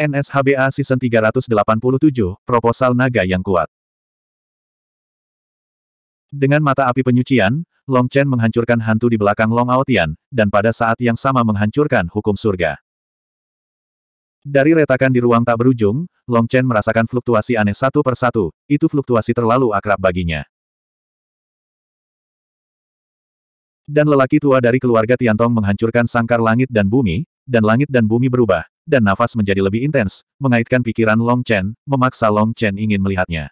NSHBA Season 387, Proposal Naga yang Kuat. Dengan mata api penyucian, Long Chen menghancurkan hantu di belakang Long Aotian, dan pada saat yang sama menghancurkan hukum surga. Dari retakan di ruang tak berujung, Long Chen merasakan fluktuasi aneh satu persatu, itu fluktuasi terlalu akrab baginya. Dan lelaki tua dari keluarga Tiantong menghancurkan sangkar langit dan bumi, dan langit dan bumi berubah, dan nafas menjadi lebih intens, mengaitkan pikiran Long Chen, memaksa Long Chen ingin melihatnya.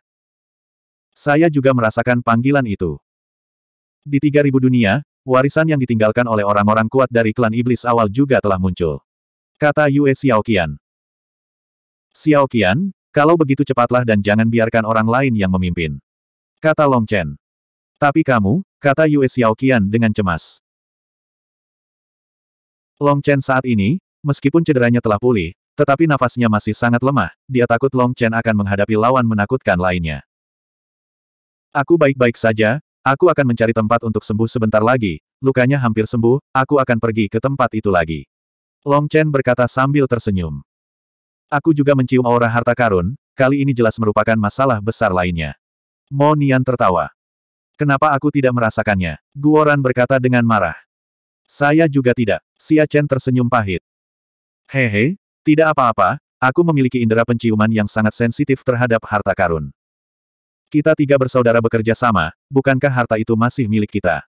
Saya juga merasakan panggilan itu. Di tiga ribu dunia, warisan yang ditinggalkan oleh orang-orang kuat dari klan iblis awal juga telah muncul. Kata Yue Xiaoqian. Xiaoqian, kalau begitu cepatlah dan jangan biarkan orang lain yang memimpin. Kata Long Chen. Tapi kamu, kata Yue Xiaoqian dengan cemas. Long Chen saat ini, meskipun cederanya telah pulih, tetapi nafasnya masih sangat lemah, dia takut Long Chen akan menghadapi lawan menakutkan lainnya. Aku baik-baik saja, aku akan mencari tempat untuk sembuh sebentar lagi, lukanya hampir sembuh, aku akan pergi ke tempat itu lagi. Long Chen berkata sambil tersenyum. Aku juga mencium aura harta karun, kali ini jelas merupakan masalah besar lainnya. Mo Nian tertawa. Kenapa aku tidak merasakannya? Guoran berkata dengan marah. Saya juga tidak. Xia Chen tersenyum pahit. Hehe, tidak apa-apa, aku memiliki indera penciuman yang sangat sensitif terhadap harta karun. Kita tiga bersaudara bekerja sama, bukankah harta itu masih milik kita?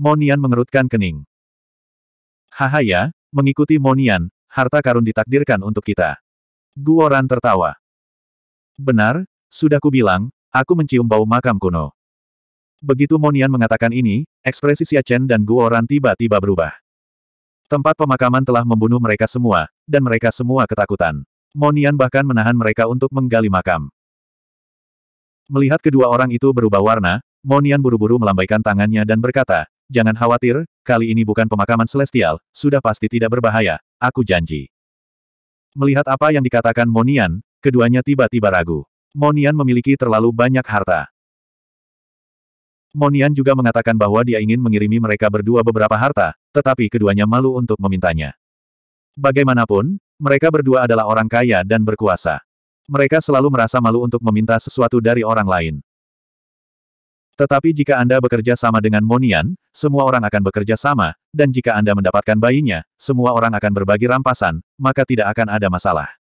Monian mengerutkan kening. Haha ya, mengikuti Monian, harta karun ditakdirkan untuk kita. Guoran tertawa. Benar, sudah kubilang, aku mencium bau makam kuno. Begitu Monian mengatakan ini, ekspresi Xia Chen dan Guo Ran tiba-tiba berubah. Tempat pemakaman telah membunuh mereka semua, dan mereka semua ketakutan. Monian bahkan menahan mereka untuk menggali makam. Melihat kedua orang itu berubah warna, Monian buru-buru melambaikan tangannya dan berkata, Jangan khawatir, kali ini bukan pemakaman celestial, sudah pasti tidak berbahaya, aku janji. Melihat apa yang dikatakan Monian, keduanya tiba-tiba ragu. Monian memiliki terlalu banyak harta. Monian juga mengatakan bahwa dia ingin mengirimi mereka berdua beberapa harta, tetapi keduanya malu untuk memintanya. Bagaimanapun, mereka berdua adalah orang kaya dan berkuasa. Mereka selalu merasa malu untuk meminta sesuatu dari orang lain. Tetapi jika Anda bekerja sama dengan Monian, semua orang akan bekerja sama, dan jika Anda mendapatkan bayinya, semua orang akan berbagi rampasan, maka tidak akan ada masalah.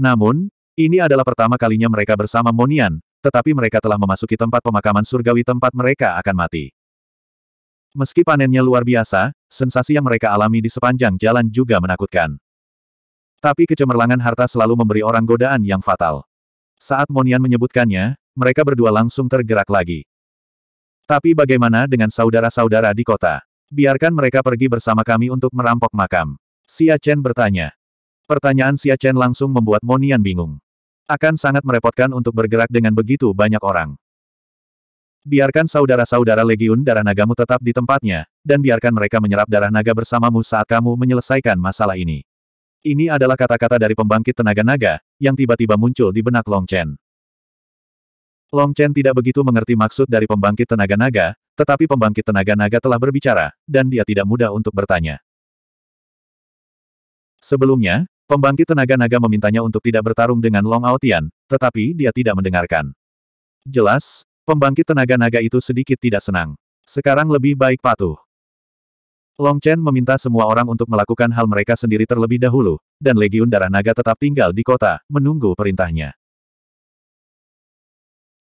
Namun, ini adalah pertama kalinya mereka bersama Monian, tetapi mereka telah memasuki tempat pemakaman surgawi tempat mereka akan mati. Meski panennya luar biasa, sensasi yang mereka alami di sepanjang jalan juga menakutkan. Tapi kecemerlangan harta selalu memberi orang godaan yang fatal. Saat Monian menyebutkannya, mereka berdua langsung tergerak lagi. Tapi bagaimana dengan saudara-saudara di kota? Biarkan mereka pergi bersama kami untuk merampok makam. Xia Chen bertanya. Pertanyaan Xia Chen langsung membuat Monian bingung. Akan sangat merepotkan untuk bergerak dengan begitu banyak orang. Biarkan saudara-saudara legiun darah nagamu tetap di tempatnya, dan biarkan mereka menyerap darah naga bersamamu saat kamu menyelesaikan masalah ini. Ini adalah kata-kata dari pembangkit tenaga naga, yang tiba-tiba muncul di benak Long Chen. Long Chen tidak begitu mengerti maksud dari pembangkit tenaga naga, tetapi pembangkit tenaga naga telah berbicara, dan dia tidak mudah untuk bertanya. Sebelumnya, Pembangkit tenaga naga memintanya untuk tidak bertarung dengan Long Aotian, tetapi dia tidak mendengarkan. Jelas, pembangkit tenaga naga itu sedikit tidak senang. Sekarang lebih baik patuh. Long Chen meminta semua orang untuk melakukan hal mereka sendiri terlebih dahulu, dan Legiun Darah Naga tetap tinggal di kota, menunggu perintahnya.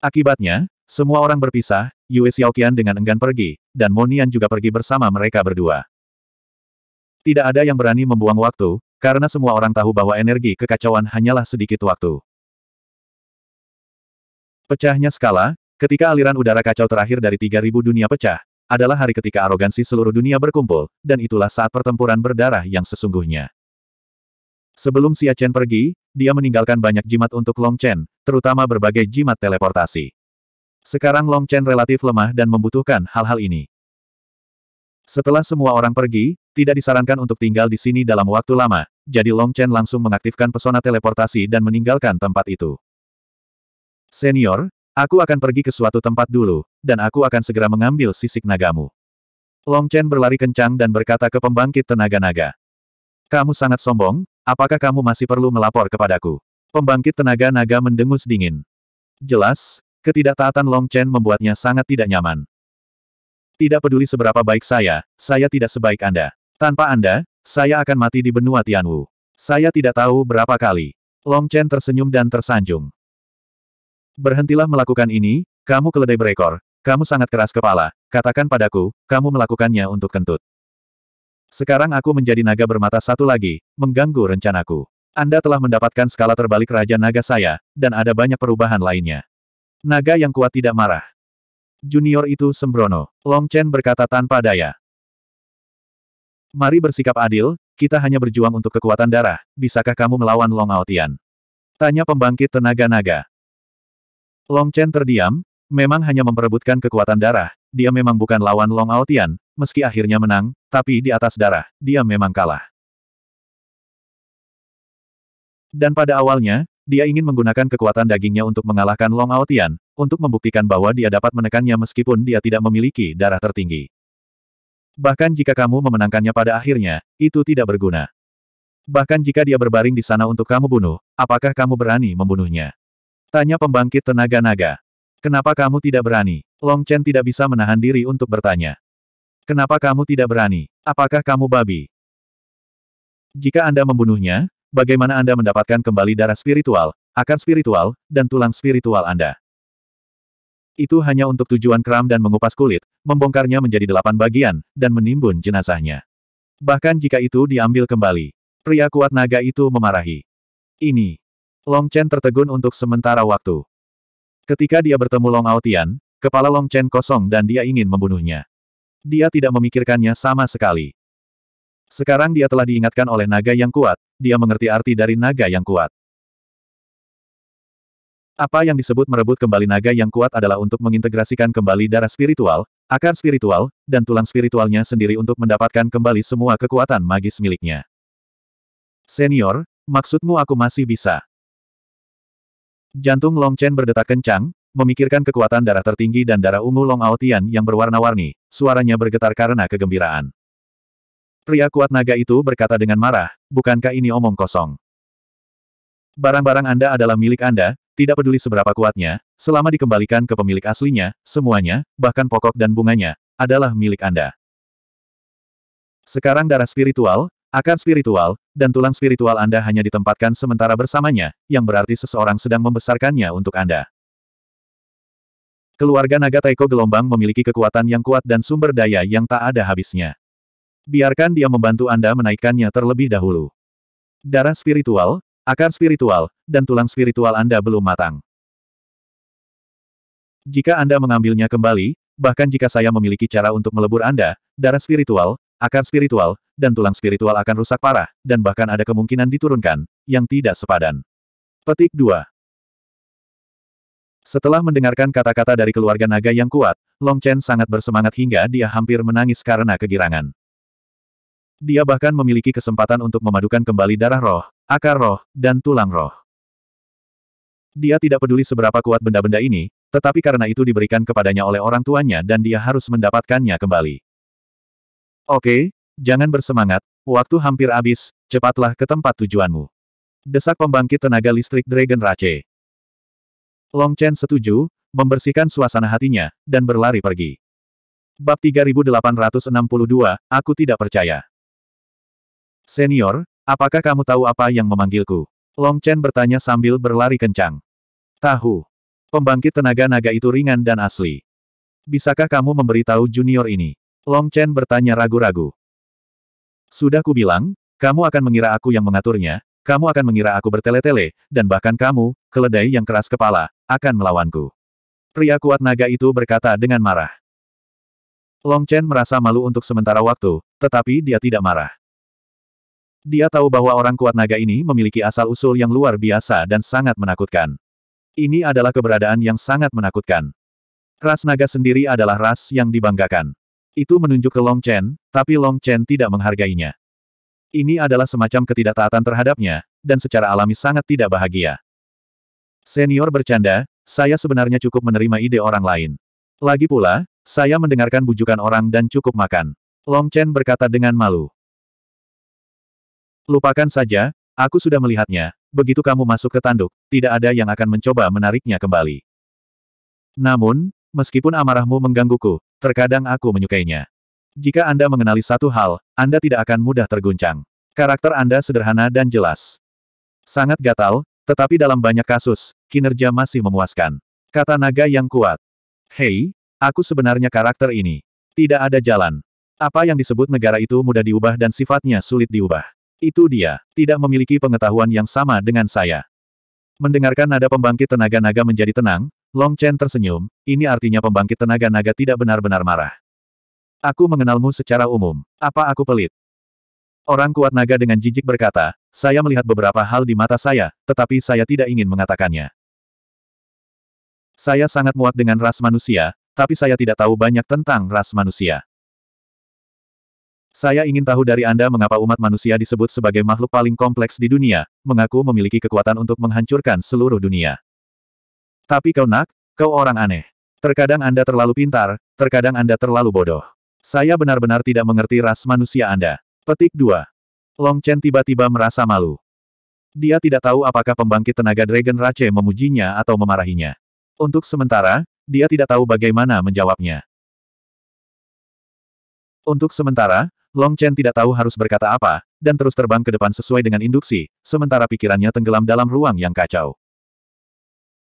Akibatnya, semua orang berpisah, Yue Xiaoqian dengan enggan pergi, dan Monian juga pergi bersama mereka berdua. Tidak ada yang berani membuang waktu, karena semua orang tahu bahwa energi kekacauan hanyalah sedikit waktu. Pecahnya skala, ketika aliran udara kacau terakhir dari 3000 dunia pecah, adalah hari ketika arogansi seluruh dunia berkumpul, dan itulah saat pertempuran berdarah yang sesungguhnya. Sebelum Xia Chen pergi, dia meninggalkan banyak jimat untuk Long Chen, terutama berbagai jimat teleportasi. Sekarang Long Chen relatif lemah dan membutuhkan hal-hal ini. Setelah semua orang pergi, tidak disarankan untuk tinggal di sini dalam waktu lama, jadi Long Chen langsung mengaktifkan pesona teleportasi dan meninggalkan tempat itu. Senior, aku akan pergi ke suatu tempat dulu, dan aku akan segera mengambil sisik nagamu. Long Chen berlari kencang dan berkata ke pembangkit tenaga naga. Kamu sangat sombong, apakah kamu masih perlu melapor kepadaku? Pembangkit tenaga naga mendengus dingin. Jelas, ketidaktaatan Long Chen membuatnya sangat tidak nyaman. Tidak peduli seberapa baik saya, saya tidak sebaik Anda. Tanpa Anda, saya akan mati di benua Tianwu. Saya tidak tahu berapa kali. Long Chen tersenyum dan tersanjung. Berhentilah melakukan ini, kamu keledai berekor, kamu sangat keras kepala, katakan padaku, kamu melakukannya untuk kentut. Sekarang aku menjadi naga bermata satu lagi, mengganggu rencanaku. Anda telah mendapatkan skala terbalik Raja Naga saya, dan ada banyak perubahan lainnya. Naga yang kuat tidak marah. Junior itu sembrono. Long Chen berkata tanpa daya. Mari bersikap adil, kita hanya berjuang untuk kekuatan darah, bisakah kamu melawan Long Aotian? Tanya pembangkit tenaga naga. Long Chen terdiam, memang hanya memperebutkan kekuatan darah, dia memang bukan lawan Long Aotian, meski akhirnya menang, tapi di atas darah, dia memang kalah. Dan pada awalnya, dia ingin menggunakan kekuatan dagingnya untuk mengalahkan Long Aotian, untuk membuktikan bahwa dia dapat menekannya meskipun dia tidak memiliki darah tertinggi. Bahkan jika kamu memenangkannya pada akhirnya, itu tidak berguna. Bahkan jika dia berbaring di sana untuk kamu bunuh, apakah kamu berani membunuhnya? Tanya pembangkit tenaga naga. Kenapa kamu tidak berani? Long Chen tidak bisa menahan diri untuk bertanya. Kenapa kamu tidak berani? Apakah kamu babi? Jika Anda membunuhnya, Bagaimana Anda mendapatkan kembali darah spiritual, akar spiritual, dan tulang spiritual Anda? Itu hanya untuk tujuan kram dan mengupas kulit, membongkarnya menjadi delapan bagian, dan menimbun jenazahnya. Bahkan jika itu diambil kembali, pria kuat naga itu memarahi. Ini. Long Chen tertegun untuk sementara waktu. Ketika dia bertemu Long Aotian, kepala Long Chen kosong dan dia ingin membunuhnya. Dia tidak memikirkannya sama sekali. Sekarang dia telah diingatkan oleh naga yang kuat, dia mengerti arti dari naga yang kuat. Apa yang disebut merebut kembali naga yang kuat adalah untuk mengintegrasikan kembali darah spiritual, akar spiritual, dan tulang spiritualnya sendiri untuk mendapatkan kembali semua kekuatan magis miliknya. Senior, maksudmu aku masih bisa? Jantung Long Chen berdetak kencang, memikirkan kekuatan darah tertinggi dan darah ungu Long Aotian yang berwarna-warni, suaranya bergetar karena kegembiraan. Pria kuat naga itu berkata dengan marah, bukankah ini omong kosong? Barang-barang Anda adalah milik Anda, tidak peduli seberapa kuatnya, selama dikembalikan ke pemilik aslinya, semuanya, bahkan pokok dan bunganya, adalah milik Anda. Sekarang darah spiritual, akar spiritual, dan tulang spiritual Anda hanya ditempatkan sementara bersamanya, yang berarti seseorang sedang membesarkannya untuk Anda. Keluarga naga Taiko gelombang memiliki kekuatan yang kuat dan sumber daya yang tak ada habisnya biarkan dia membantu Anda menaikkannya terlebih dahulu. Darah spiritual, akar spiritual, dan tulang spiritual Anda belum matang. Jika Anda mengambilnya kembali, bahkan jika saya memiliki cara untuk melebur Anda, darah spiritual, akar spiritual, dan tulang spiritual akan rusak parah, dan bahkan ada kemungkinan diturunkan, yang tidak sepadan. Petik 2 Setelah mendengarkan kata-kata dari keluarga naga yang kuat, Long Chen sangat bersemangat hingga dia hampir menangis karena kegirangan. Dia bahkan memiliki kesempatan untuk memadukan kembali darah roh, akar roh, dan tulang roh. Dia tidak peduli seberapa kuat benda-benda ini, tetapi karena itu diberikan kepadanya oleh orang tuanya dan dia harus mendapatkannya kembali. Oke, jangan bersemangat, waktu hampir habis, cepatlah ke tempat tujuanmu. Desak pembangkit tenaga listrik Dragon Rache. Long Chen setuju, membersihkan suasana hatinya, dan berlari pergi. Bab 3862, aku tidak percaya. Senior, apakah kamu tahu apa yang memanggilku? Long Chen bertanya sambil berlari kencang. Tahu. Pembangkit tenaga naga itu ringan dan asli. Bisakah kamu memberitahu junior ini? Long Chen bertanya ragu-ragu. Sudah kubilang, kamu akan mengira aku yang mengaturnya, kamu akan mengira aku bertele-tele, dan bahkan kamu, keledai yang keras kepala, akan melawanku. Pria kuat naga itu berkata dengan marah. Long Chen merasa malu untuk sementara waktu, tetapi dia tidak marah. Dia tahu bahwa orang kuat naga ini memiliki asal-usul yang luar biasa dan sangat menakutkan. Ini adalah keberadaan yang sangat menakutkan. Ras naga sendiri adalah ras yang dibanggakan. Itu menunjuk ke Long Chen, tapi Long Chen tidak menghargainya. Ini adalah semacam ketidaktaatan terhadapnya, dan secara alami sangat tidak bahagia. Senior bercanda, saya sebenarnya cukup menerima ide orang lain. Lagi pula, saya mendengarkan bujukan orang dan cukup makan. Long Chen berkata dengan malu. Lupakan saja, aku sudah melihatnya. Begitu kamu masuk ke tanduk, tidak ada yang akan mencoba menariknya kembali. Namun, meskipun amarahmu menggangguku, terkadang aku menyukainya. Jika Anda mengenali satu hal, Anda tidak akan mudah terguncang. Karakter Anda sederhana dan jelas. Sangat gatal, tetapi dalam banyak kasus, kinerja masih memuaskan. Kata naga yang kuat. Hei, aku sebenarnya karakter ini. Tidak ada jalan. Apa yang disebut negara itu mudah diubah dan sifatnya sulit diubah. Itu dia, tidak memiliki pengetahuan yang sama dengan saya. Mendengarkan nada pembangkit tenaga naga menjadi tenang, Long Chen tersenyum, ini artinya pembangkit tenaga naga tidak benar-benar marah. Aku mengenalmu secara umum. Apa aku pelit? Orang kuat naga dengan jijik berkata, saya melihat beberapa hal di mata saya, tetapi saya tidak ingin mengatakannya. Saya sangat muak dengan ras manusia, tapi saya tidak tahu banyak tentang ras manusia. Saya ingin tahu dari Anda mengapa umat manusia disebut sebagai makhluk paling kompleks di dunia, mengaku memiliki kekuatan untuk menghancurkan seluruh dunia. Tapi kau nak, kau orang aneh. Terkadang Anda terlalu pintar, terkadang Anda terlalu bodoh. Saya benar-benar tidak mengerti ras manusia Anda. Petik 2. Long Chen tiba-tiba merasa malu. Dia tidak tahu apakah pembangkit tenaga Dragon Rache memujinya atau memarahinya. Untuk sementara, dia tidak tahu bagaimana menjawabnya. Untuk sementara, Long Chen tidak tahu harus berkata apa, dan terus terbang ke depan sesuai dengan induksi, sementara pikirannya tenggelam dalam ruang yang kacau.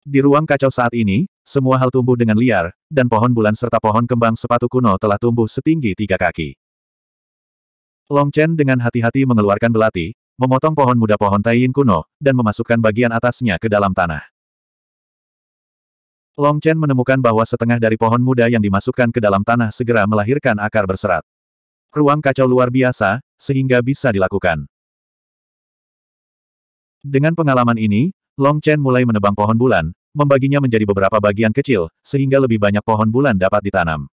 Di ruang kacau saat ini, semua hal tumbuh dengan liar, dan pohon bulan serta pohon kembang sepatu kuno telah tumbuh setinggi tiga kaki. Long Chen dengan hati-hati mengeluarkan belati, memotong pohon muda pohon Taiyin kuno, dan memasukkan bagian atasnya ke dalam tanah. Long Chen menemukan bahwa setengah dari pohon muda yang dimasukkan ke dalam tanah segera melahirkan akar berserat ruang kacau luar biasa, sehingga bisa dilakukan. Dengan pengalaman ini, Long Chen mulai menebang pohon bulan, membaginya menjadi beberapa bagian kecil, sehingga lebih banyak pohon bulan dapat ditanam.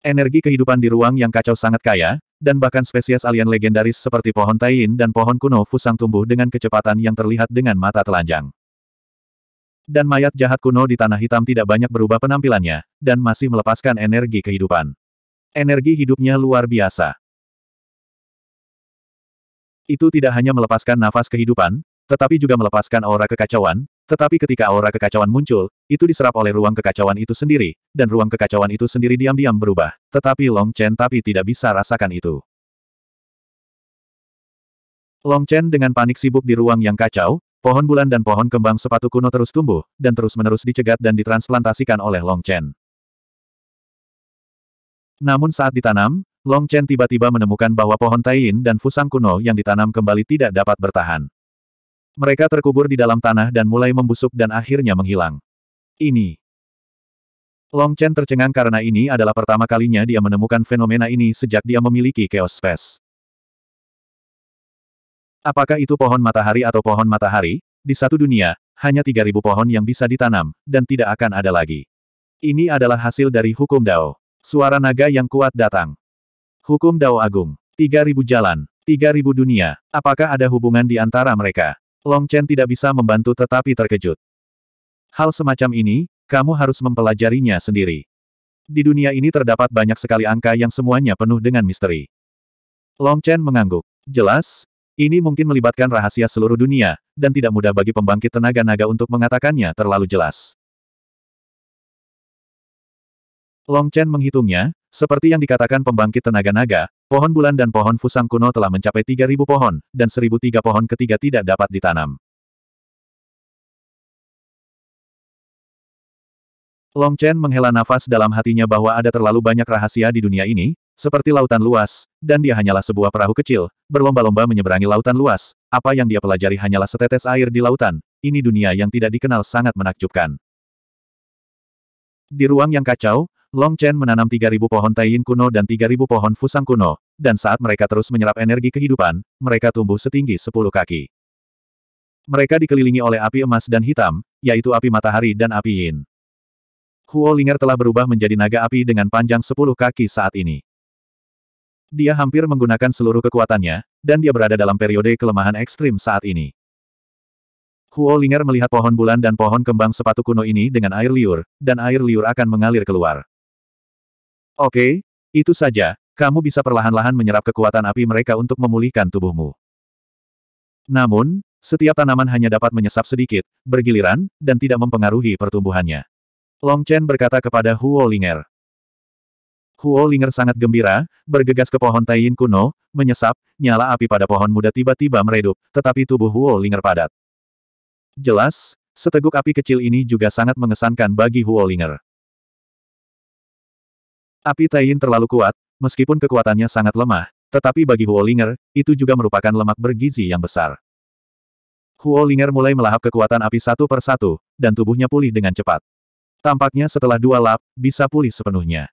Energi kehidupan di ruang yang kacau sangat kaya, dan bahkan spesies alien legendaris seperti pohon Tain dan pohon kuno Fusang tumbuh dengan kecepatan yang terlihat dengan mata telanjang. Dan mayat jahat kuno di Tanah Hitam tidak banyak berubah penampilannya, dan masih melepaskan energi kehidupan. Energi hidupnya luar biasa. Itu tidak hanya melepaskan nafas kehidupan, tetapi juga melepaskan aura kekacauan, tetapi ketika aura kekacauan muncul, itu diserap oleh ruang kekacauan itu sendiri, dan ruang kekacauan itu sendiri diam-diam berubah, tetapi Long Chen tapi tidak bisa rasakan itu. Long Chen dengan panik sibuk di ruang yang kacau, pohon bulan dan pohon kembang sepatu kuno terus tumbuh, dan terus-menerus dicegat dan ditransplantasikan oleh Long Chen. Namun saat ditanam, Long Chen tiba-tiba menemukan bahwa pohon Taiyin dan Fusang kuno yang ditanam kembali tidak dapat bertahan. Mereka terkubur di dalam tanah dan mulai membusuk dan akhirnya menghilang. Ini. Long Chen tercengang karena ini adalah pertama kalinya dia menemukan fenomena ini sejak dia memiliki Chaos Space. Apakah itu pohon matahari atau pohon matahari? Di satu dunia, hanya 3.000 pohon yang bisa ditanam, dan tidak akan ada lagi. Ini adalah hasil dari hukum Dao. Suara naga yang kuat datang. Hukum Dao Agung. 3000 jalan. 3000 dunia. Apakah ada hubungan di antara mereka? Long Chen tidak bisa membantu tetapi terkejut. Hal semacam ini, kamu harus mempelajarinya sendiri. Di dunia ini terdapat banyak sekali angka yang semuanya penuh dengan misteri. Long Chen mengangguk. Jelas, ini mungkin melibatkan rahasia seluruh dunia, dan tidak mudah bagi pembangkit tenaga naga untuk mengatakannya terlalu jelas. Long Chen menghitungnya, seperti yang dikatakan pembangkit tenaga naga, pohon bulan dan pohon fusang kuno telah mencapai 3.000 pohon, dan 1.003 pohon ketiga tidak dapat ditanam. Long Chen menghela nafas dalam hatinya bahwa ada terlalu banyak rahasia di dunia ini, seperti lautan luas, dan dia hanyalah sebuah perahu kecil, berlomba-lomba menyeberangi lautan luas, apa yang dia pelajari hanyalah setetes air di lautan, ini dunia yang tidak dikenal sangat menakjubkan. Di ruang yang kacau, Long Chen menanam 3.000 pohon Taiyin kuno dan 3.000 pohon Fusang kuno, dan saat mereka terus menyerap energi kehidupan, mereka tumbuh setinggi 10 kaki. Mereka dikelilingi oleh api emas dan hitam, yaitu api matahari dan api yin. Huo Linger telah berubah menjadi naga api dengan panjang 10 kaki saat ini. Dia hampir menggunakan seluruh kekuatannya, dan dia berada dalam periode kelemahan ekstrim saat ini. Huo Linger melihat pohon bulan dan pohon kembang sepatu kuno ini dengan air liur, dan air liur akan mengalir keluar. Oke, itu saja, kamu bisa perlahan-lahan menyerap kekuatan api mereka untuk memulihkan tubuhmu. Namun, setiap tanaman hanya dapat menyesap sedikit, bergiliran, dan tidak mempengaruhi pertumbuhannya. Long Chen berkata kepada Huo Linger. Huo Linger sangat gembira, bergegas ke pohon Taiyin kuno, menyesap, nyala api pada pohon muda tiba-tiba meredup, tetapi tubuh Huo Linger padat. Jelas, seteguk api kecil ini juga sangat mengesankan bagi Huo Linger. Api Taiyin terlalu kuat, meskipun kekuatannya sangat lemah, tetapi bagi Huo Ling'er, itu juga merupakan lemak bergizi yang besar. Huo Ling'er mulai melahap kekuatan api satu per satu, dan tubuhnya pulih dengan cepat. Tampaknya setelah dua lap, bisa pulih sepenuhnya.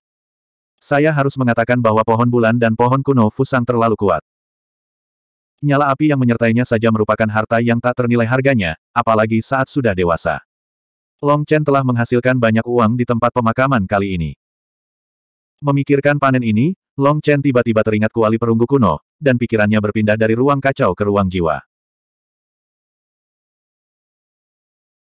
Saya harus mengatakan bahwa pohon bulan dan pohon kuno Fusang terlalu kuat. Nyala api yang menyertainya saja merupakan harta yang tak ternilai harganya, apalagi saat sudah dewasa. Long Chen telah menghasilkan banyak uang di tempat pemakaman kali ini. Memikirkan panen ini, Long Chen tiba-tiba teringat kuali perunggu kuno, dan pikirannya berpindah dari ruang kacau ke ruang jiwa.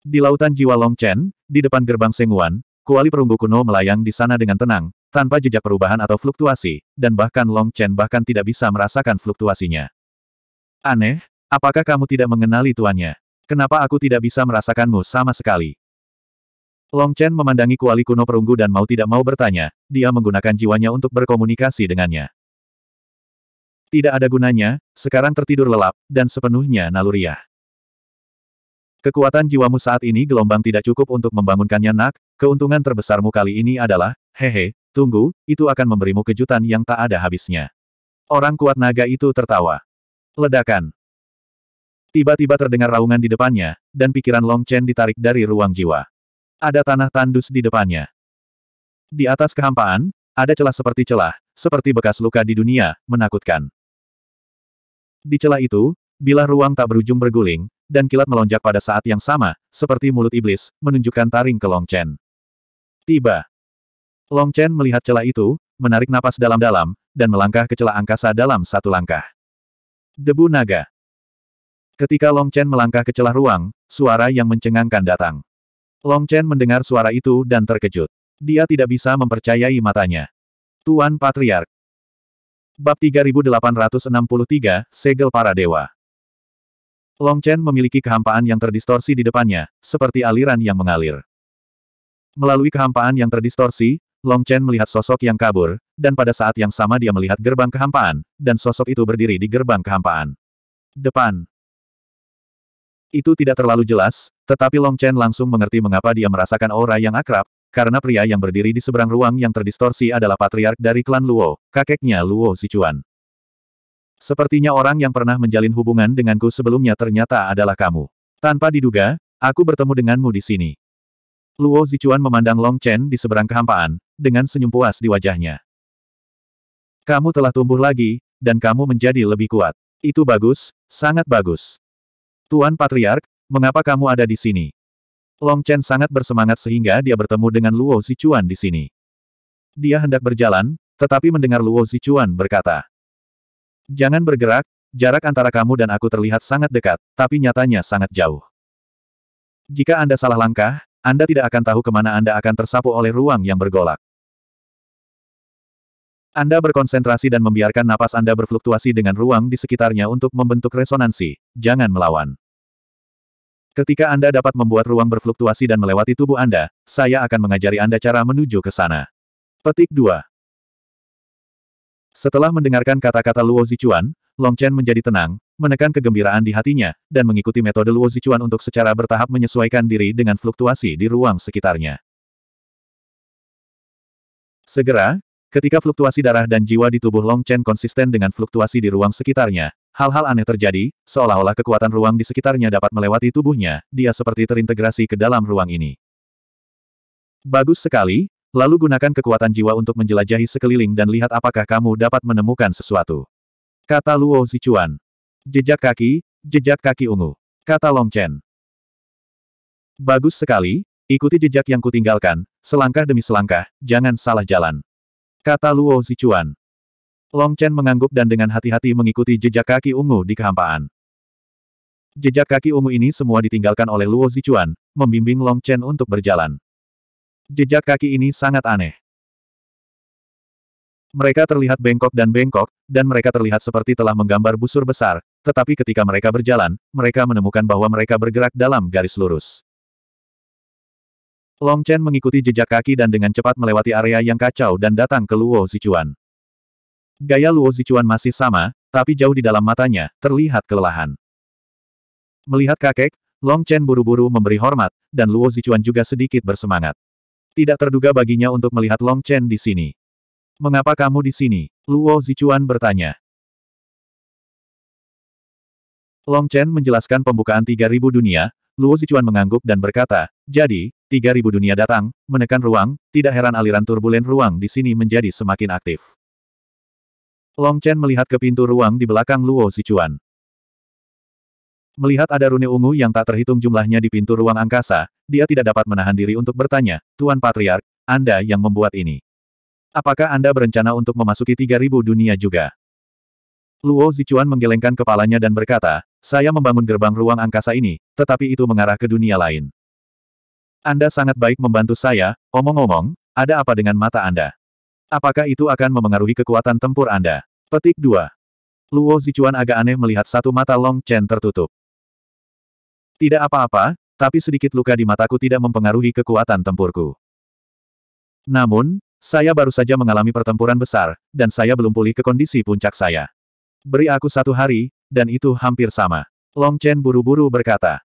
Di lautan jiwa Long Chen, di depan gerbang Senguan, kuali perunggu kuno melayang di sana dengan tenang, tanpa jejak perubahan atau fluktuasi, dan bahkan Long Chen bahkan tidak bisa merasakan fluktuasinya. Aneh, apakah kamu tidak mengenali tuannya? Kenapa aku tidak bisa merasakanmu sama sekali? Long Chen memandangi kuali kuno perunggu dan mau tidak mau bertanya, dia menggunakan jiwanya untuk berkomunikasi dengannya. Tidak ada gunanya, sekarang tertidur lelap, dan sepenuhnya naluriah. Kekuatan jiwamu saat ini gelombang tidak cukup untuk membangunkannya nak, keuntungan terbesarmu kali ini adalah, hehe, tunggu, itu akan memberimu kejutan yang tak ada habisnya. Orang kuat naga itu tertawa. Ledakan. Tiba-tiba terdengar raungan di depannya, dan pikiran Long Chen ditarik dari ruang jiwa. Ada tanah tandus di depannya. Di atas kehampaan, ada celah seperti celah, seperti bekas luka di dunia, menakutkan. Di celah itu, bilah ruang tak berujung berguling, dan kilat melonjak pada saat yang sama, seperti mulut iblis, menunjukkan taring ke Long Chen. Tiba. Long Chen melihat celah itu, menarik napas dalam-dalam, dan melangkah ke celah angkasa dalam satu langkah. Debu naga. Ketika Long Chen melangkah ke celah ruang, suara yang mencengangkan datang. Long Chen mendengar suara itu dan terkejut. Dia tidak bisa mempercayai matanya. Tuan Patriark. Bab 3863, Segel Para Dewa. Long Chen memiliki kehampaan yang terdistorsi di depannya, seperti aliran yang mengalir. Melalui kehampaan yang terdistorsi, Long Chen melihat sosok yang kabur, dan pada saat yang sama dia melihat gerbang kehampaan, dan sosok itu berdiri di gerbang kehampaan. Depan. Itu tidak terlalu jelas, tetapi Long Chen langsung mengerti mengapa dia merasakan aura yang akrab, karena pria yang berdiri di seberang ruang yang terdistorsi adalah patriark dari klan Luo, kakeknya Luo Sichuan. Sepertinya orang yang pernah menjalin hubungan denganku sebelumnya ternyata adalah kamu. Tanpa diduga, aku bertemu denganmu di sini. Luo Zichuan memandang Long Chen di seberang kehampaan, dengan senyum puas di wajahnya. Kamu telah tumbuh lagi, dan kamu menjadi lebih kuat. Itu bagus, sangat bagus. Tuan Patriark, Mengapa kamu ada di sini? Long Chen sangat bersemangat sehingga dia bertemu dengan Luo Zichuan di sini. Dia hendak berjalan, tetapi mendengar Luo Zichuan berkata, Jangan bergerak, jarak antara kamu dan aku terlihat sangat dekat, tapi nyatanya sangat jauh. Jika Anda salah langkah, Anda tidak akan tahu kemana Anda akan tersapu oleh ruang yang bergolak. Anda berkonsentrasi dan membiarkan napas Anda berfluktuasi dengan ruang di sekitarnya untuk membentuk resonansi. Jangan melawan. Ketika Anda dapat membuat ruang berfluktuasi dan melewati tubuh Anda, saya akan mengajari Anda cara menuju ke sana. Petik 2. Setelah mendengarkan kata-kata Luo Zichuan, Long Chen menjadi tenang, menekan kegembiraan di hatinya, dan mengikuti metode Luo Zichuan untuk secara bertahap menyesuaikan diri dengan fluktuasi di ruang sekitarnya. Segera, ketika fluktuasi darah dan jiwa di tubuh Long Chen konsisten dengan fluktuasi di ruang sekitarnya, Hal-hal aneh terjadi, seolah-olah kekuatan ruang di sekitarnya dapat melewati tubuhnya, dia seperti terintegrasi ke dalam ruang ini. Bagus sekali, lalu gunakan kekuatan jiwa untuk menjelajahi sekeliling dan lihat apakah kamu dapat menemukan sesuatu. Kata Luo Zichuan. Jejak kaki, jejak kaki ungu. Kata Long Chen. Bagus sekali, ikuti jejak yang kutinggalkan, selangkah demi selangkah, jangan salah jalan. Kata Luo Zichuan. Long Chen mengangguk dan dengan hati-hati mengikuti jejak kaki ungu di kehampaan. Jejak kaki ungu ini semua ditinggalkan oleh Luo Zichuan, membimbing Long Chen untuk berjalan. Jejak kaki ini sangat aneh. Mereka terlihat bengkok dan bengkok, dan mereka terlihat seperti telah menggambar busur besar, tetapi ketika mereka berjalan, mereka menemukan bahwa mereka bergerak dalam garis lurus. Long Chen mengikuti jejak kaki dan dengan cepat melewati area yang kacau dan datang ke Luo Zichuan. Gaya Luo Zichuan masih sama, tapi jauh di dalam matanya, terlihat kelelahan. Melihat kakek, Long Chen buru-buru memberi hormat, dan Luo Zichuan juga sedikit bersemangat. Tidak terduga baginya untuk melihat Long Chen di sini. Mengapa kamu di sini? Luo Zichuan bertanya. Long Chen menjelaskan pembukaan 3000 dunia, Luo Zichuan mengangguk dan berkata, jadi, 3000 dunia datang, menekan ruang, tidak heran aliran turbulen ruang di sini menjadi semakin aktif. Long Chen melihat ke pintu ruang di belakang Luo Sichuan. Melihat ada rune ungu yang tak terhitung jumlahnya di pintu ruang angkasa, dia tidak dapat menahan diri untuk bertanya, Tuan Patriark, Anda yang membuat ini. Apakah Anda berencana untuk memasuki 3000 dunia juga? Luo Zichuan menggelengkan kepalanya dan berkata, saya membangun gerbang ruang angkasa ini, tetapi itu mengarah ke dunia lain. Anda sangat baik membantu saya, omong-omong, ada apa dengan mata Anda? Apakah itu akan memengaruhi kekuatan tempur Anda? Petik 2. Luo Zichuan agak aneh melihat satu mata Long Chen tertutup. Tidak apa-apa, tapi sedikit luka di mataku tidak mempengaruhi kekuatan tempurku. Namun, saya baru saja mengalami pertempuran besar, dan saya belum pulih ke kondisi puncak saya. Beri aku satu hari, dan itu hampir sama. Long Chen buru-buru berkata.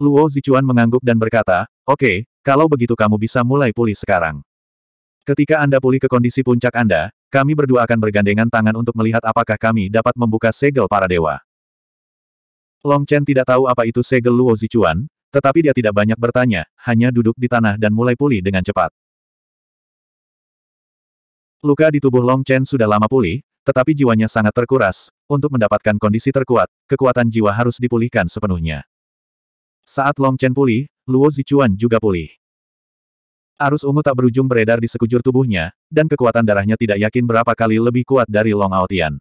Luo Zichuan mengangguk dan berkata, Oke, okay, kalau begitu kamu bisa mulai pulih sekarang. Ketika Anda pulih ke kondisi puncak Anda, kami berdua akan bergandengan tangan untuk melihat apakah kami dapat membuka segel para dewa. Long Chen tidak tahu apa itu segel Luo Zichuan, tetapi dia tidak banyak bertanya, hanya duduk di tanah dan mulai pulih dengan cepat. Luka di tubuh Long Chen sudah lama pulih, tetapi jiwanya sangat terkuras. Untuk mendapatkan kondisi terkuat, kekuatan jiwa harus dipulihkan sepenuhnya. Saat Long Chen pulih, Luo Zichuan juga pulih. Arus ungu tak berujung beredar di sekujur tubuhnya, dan kekuatan darahnya tidak yakin berapa kali lebih kuat dari Long Aotian.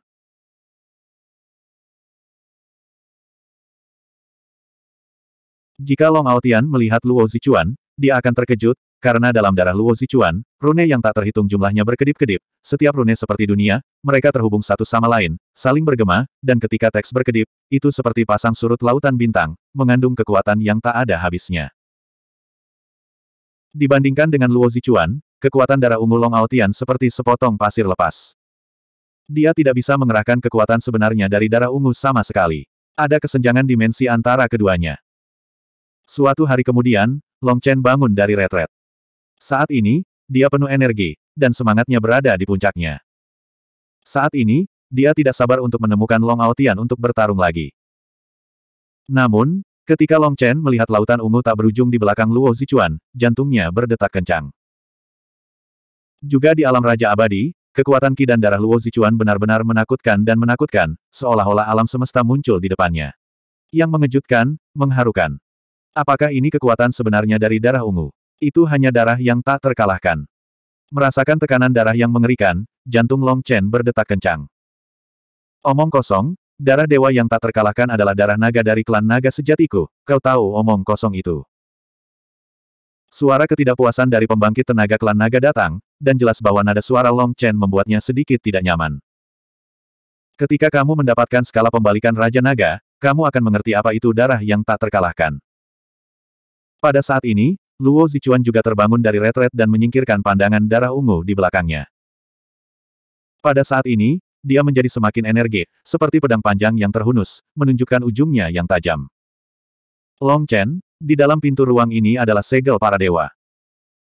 Jika Long Aotian melihat Luo Zichuan, dia akan terkejut, karena dalam darah Luo Zichuan, rune yang tak terhitung jumlahnya berkedip-kedip, setiap rune seperti dunia, mereka terhubung satu sama lain, saling bergema, dan ketika teks berkedip, itu seperti pasang surut lautan bintang, mengandung kekuatan yang tak ada habisnya. Dibandingkan dengan Luo Zichuan, kekuatan darah ungu Long Aotian seperti sepotong pasir lepas. Dia tidak bisa mengerahkan kekuatan sebenarnya dari darah ungu sama sekali. Ada kesenjangan dimensi antara keduanya. Suatu hari kemudian, Long Chen bangun dari retret. Saat ini, dia penuh energi, dan semangatnya berada di puncaknya. Saat ini, dia tidak sabar untuk menemukan Long Aotian untuk bertarung lagi. Namun, Ketika Long Chen melihat lautan ungu tak berujung di belakang Luo Zichuan, jantungnya berdetak kencang. Juga di alam Raja Abadi, kekuatan ki dan darah Luo Zichuan benar-benar menakutkan dan menakutkan, seolah-olah alam semesta muncul di depannya. Yang mengejutkan, mengharukan. Apakah ini kekuatan sebenarnya dari darah ungu? Itu hanya darah yang tak terkalahkan. Merasakan tekanan darah yang mengerikan, jantung Long Chen berdetak kencang. Omong kosong, Darah dewa yang tak terkalahkan adalah darah naga dari klan naga sejatiku, kau tahu omong kosong itu. Suara ketidakpuasan dari pembangkit tenaga klan naga datang, dan jelas bahwa nada suara Long Chen membuatnya sedikit tidak nyaman. Ketika kamu mendapatkan skala pembalikan Raja Naga, kamu akan mengerti apa itu darah yang tak terkalahkan. Pada saat ini, Luo Zichuan juga terbangun dari retret dan menyingkirkan pandangan darah ungu di belakangnya. Pada saat ini, dia menjadi semakin energi, seperti pedang panjang yang terhunus, menunjukkan ujungnya yang tajam. Long Chen, di dalam pintu ruang ini adalah segel para dewa.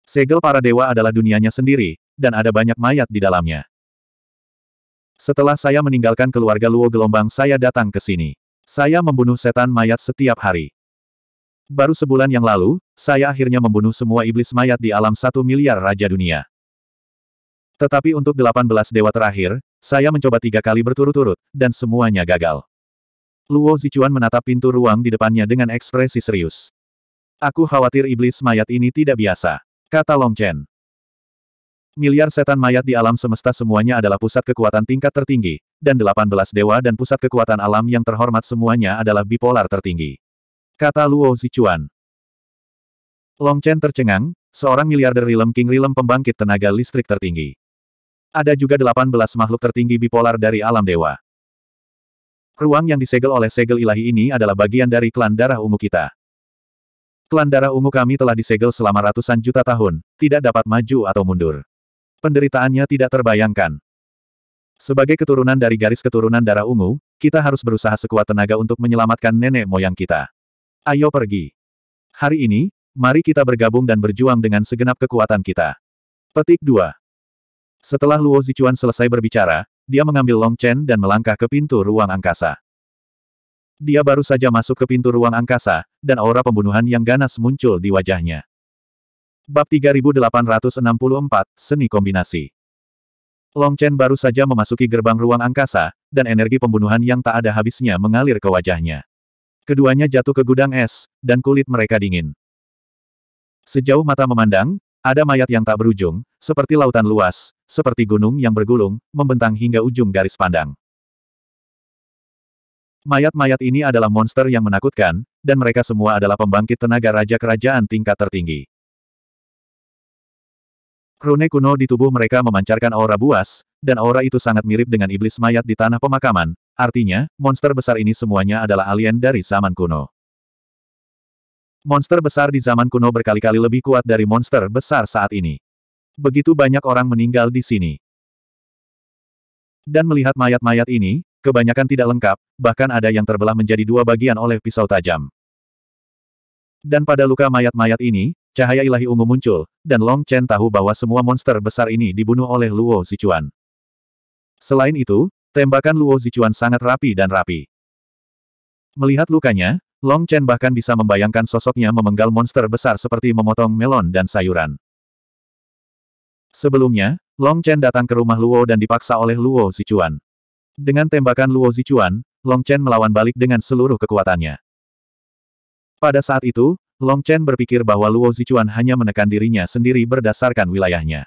Segel para dewa adalah dunianya sendiri, dan ada banyak mayat di dalamnya. Setelah saya meninggalkan keluarga Luo Gelombang saya datang ke sini. Saya membunuh setan mayat setiap hari. Baru sebulan yang lalu, saya akhirnya membunuh semua iblis mayat di alam satu miliar raja dunia. Tetapi untuk delapan belas dewa terakhir, saya mencoba tiga kali berturut-turut, dan semuanya gagal. Luo Zichuan menatap pintu ruang di depannya dengan ekspresi serius. Aku khawatir iblis mayat ini tidak biasa, kata Long Chen. Miliar setan mayat di alam semesta semuanya adalah pusat kekuatan tingkat tertinggi, dan 18 dewa dan pusat kekuatan alam yang terhormat semuanya adalah bipolar tertinggi. Kata Luo Zichuan. Long Chen tercengang, seorang miliarder Rilem King Rilem pembangkit tenaga listrik tertinggi. Ada juga 18 makhluk tertinggi bipolar dari alam dewa. Ruang yang disegel oleh segel ilahi ini adalah bagian dari klan darah ungu kita. Klan darah ungu kami telah disegel selama ratusan juta tahun, tidak dapat maju atau mundur. Penderitaannya tidak terbayangkan. Sebagai keturunan dari garis keturunan darah ungu, kita harus berusaha sekuat tenaga untuk menyelamatkan nenek moyang kita. Ayo pergi. Hari ini, mari kita bergabung dan berjuang dengan segenap kekuatan kita. Petik 2. Setelah Luo Zichuan selesai berbicara, dia mengambil Long Chen dan melangkah ke pintu ruang angkasa. Dia baru saja masuk ke pintu ruang angkasa, dan aura pembunuhan yang ganas muncul di wajahnya. Bab 3864, Seni Kombinasi Long Chen baru saja memasuki gerbang ruang angkasa, dan energi pembunuhan yang tak ada habisnya mengalir ke wajahnya. Keduanya jatuh ke gudang es, dan kulit mereka dingin. Sejauh mata memandang, ada mayat yang tak berujung, seperti lautan luas, seperti gunung yang bergulung, membentang hingga ujung garis pandang. Mayat-mayat ini adalah monster yang menakutkan, dan mereka semua adalah pembangkit tenaga raja kerajaan tingkat tertinggi. Rune kuno di tubuh mereka memancarkan aura buas, dan aura itu sangat mirip dengan iblis mayat di tanah pemakaman, artinya, monster besar ini semuanya adalah alien dari zaman kuno. Monster besar di zaman kuno berkali-kali lebih kuat dari monster besar saat ini. Begitu banyak orang meninggal di sini. Dan melihat mayat-mayat ini, kebanyakan tidak lengkap, bahkan ada yang terbelah menjadi dua bagian oleh pisau tajam. Dan pada luka mayat-mayat ini, cahaya ilahi ungu muncul, dan Long Chen tahu bahwa semua monster besar ini dibunuh oleh Luo Zichuan. Selain itu, tembakan Luo Zichuan sangat rapi dan rapi. Melihat lukanya, Long Chen bahkan bisa membayangkan sosoknya memenggal monster besar seperti memotong melon dan sayuran. Sebelumnya, Long Chen datang ke rumah Luo dan dipaksa oleh Luo Zichuan. Dengan tembakan Luo Zichuan, Long Chen melawan balik dengan seluruh kekuatannya. Pada saat itu, Long Chen berpikir bahwa Luo Zichuan hanya menekan dirinya sendiri berdasarkan wilayahnya.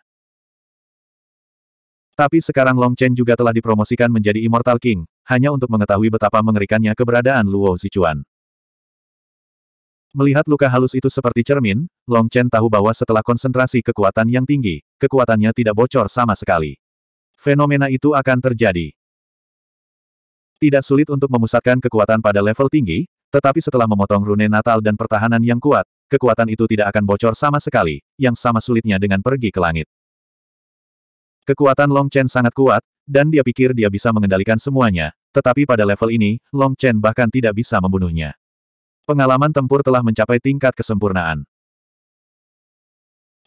Tapi sekarang Long Chen juga telah dipromosikan menjadi Immortal King, hanya untuk mengetahui betapa mengerikannya keberadaan Luo Zichuan. Melihat luka halus itu seperti cermin, Long Chen tahu bahwa setelah konsentrasi kekuatan yang tinggi, kekuatannya tidak bocor sama sekali. Fenomena itu akan terjadi. Tidak sulit untuk memusatkan kekuatan pada level tinggi, tetapi setelah memotong rune natal dan pertahanan yang kuat, kekuatan itu tidak akan bocor sama sekali, yang sama sulitnya dengan pergi ke langit. Kekuatan Long Chen sangat kuat, dan dia pikir dia bisa mengendalikan semuanya, tetapi pada level ini, Long Chen bahkan tidak bisa membunuhnya. Pengalaman tempur telah mencapai tingkat kesempurnaan.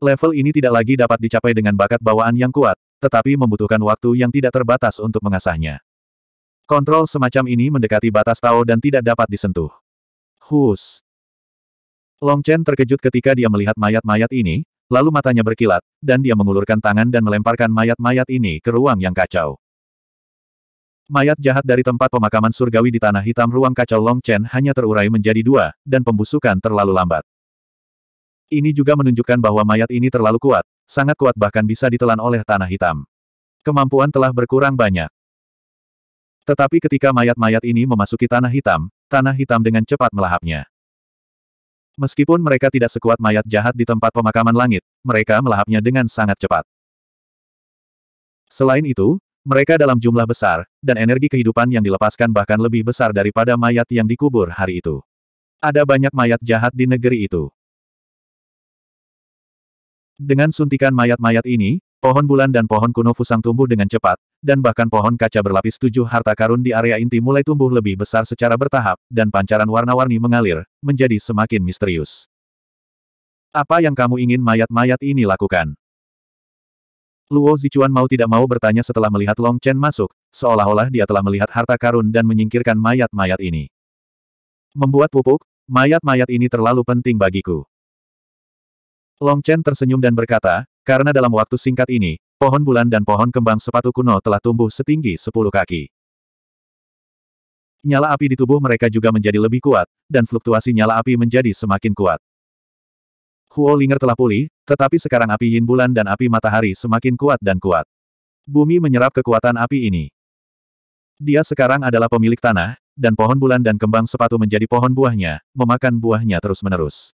Level ini tidak lagi dapat dicapai dengan bakat bawaan yang kuat, tetapi membutuhkan waktu yang tidak terbatas untuk mengasahnya. Kontrol semacam ini mendekati batas Tao dan tidak dapat disentuh. Hus. Long Chen terkejut ketika dia melihat mayat-mayat ini, lalu matanya berkilat, dan dia mengulurkan tangan dan melemparkan mayat-mayat ini ke ruang yang kacau. Mayat jahat dari tempat pemakaman surgawi di Tanah Hitam ruang kacau Long Chen hanya terurai menjadi dua, dan pembusukan terlalu lambat. Ini juga menunjukkan bahwa mayat ini terlalu kuat, sangat kuat bahkan bisa ditelan oleh Tanah Hitam. Kemampuan telah berkurang banyak. Tetapi ketika mayat-mayat ini memasuki Tanah Hitam, Tanah Hitam dengan cepat melahapnya. Meskipun mereka tidak sekuat mayat jahat di tempat pemakaman langit, mereka melahapnya dengan sangat cepat. Selain itu, mereka dalam jumlah besar, dan energi kehidupan yang dilepaskan bahkan lebih besar daripada mayat yang dikubur hari itu. Ada banyak mayat jahat di negeri itu. Dengan suntikan mayat-mayat ini, pohon bulan dan pohon kuno fusang tumbuh dengan cepat, dan bahkan pohon kaca berlapis tujuh harta karun di area inti mulai tumbuh lebih besar secara bertahap, dan pancaran warna-warni mengalir, menjadi semakin misterius. Apa yang kamu ingin mayat-mayat ini lakukan? Luo Zichuan mau tidak mau bertanya setelah melihat Long Chen masuk, seolah-olah dia telah melihat harta karun dan menyingkirkan mayat-mayat ini. Membuat pupuk, mayat-mayat ini terlalu penting bagiku. Long Chen tersenyum dan berkata, karena dalam waktu singkat ini, pohon bulan dan pohon kembang sepatu kuno telah tumbuh setinggi sepuluh kaki. Nyala api di tubuh mereka juga menjadi lebih kuat, dan fluktuasi nyala api menjadi semakin kuat. Huo Linger telah pulih, tetapi sekarang api yin bulan dan api matahari semakin kuat dan kuat. Bumi menyerap kekuatan api ini. Dia sekarang adalah pemilik tanah, dan pohon bulan dan kembang sepatu menjadi pohon buahnya, memakan buahnya terus-menerus.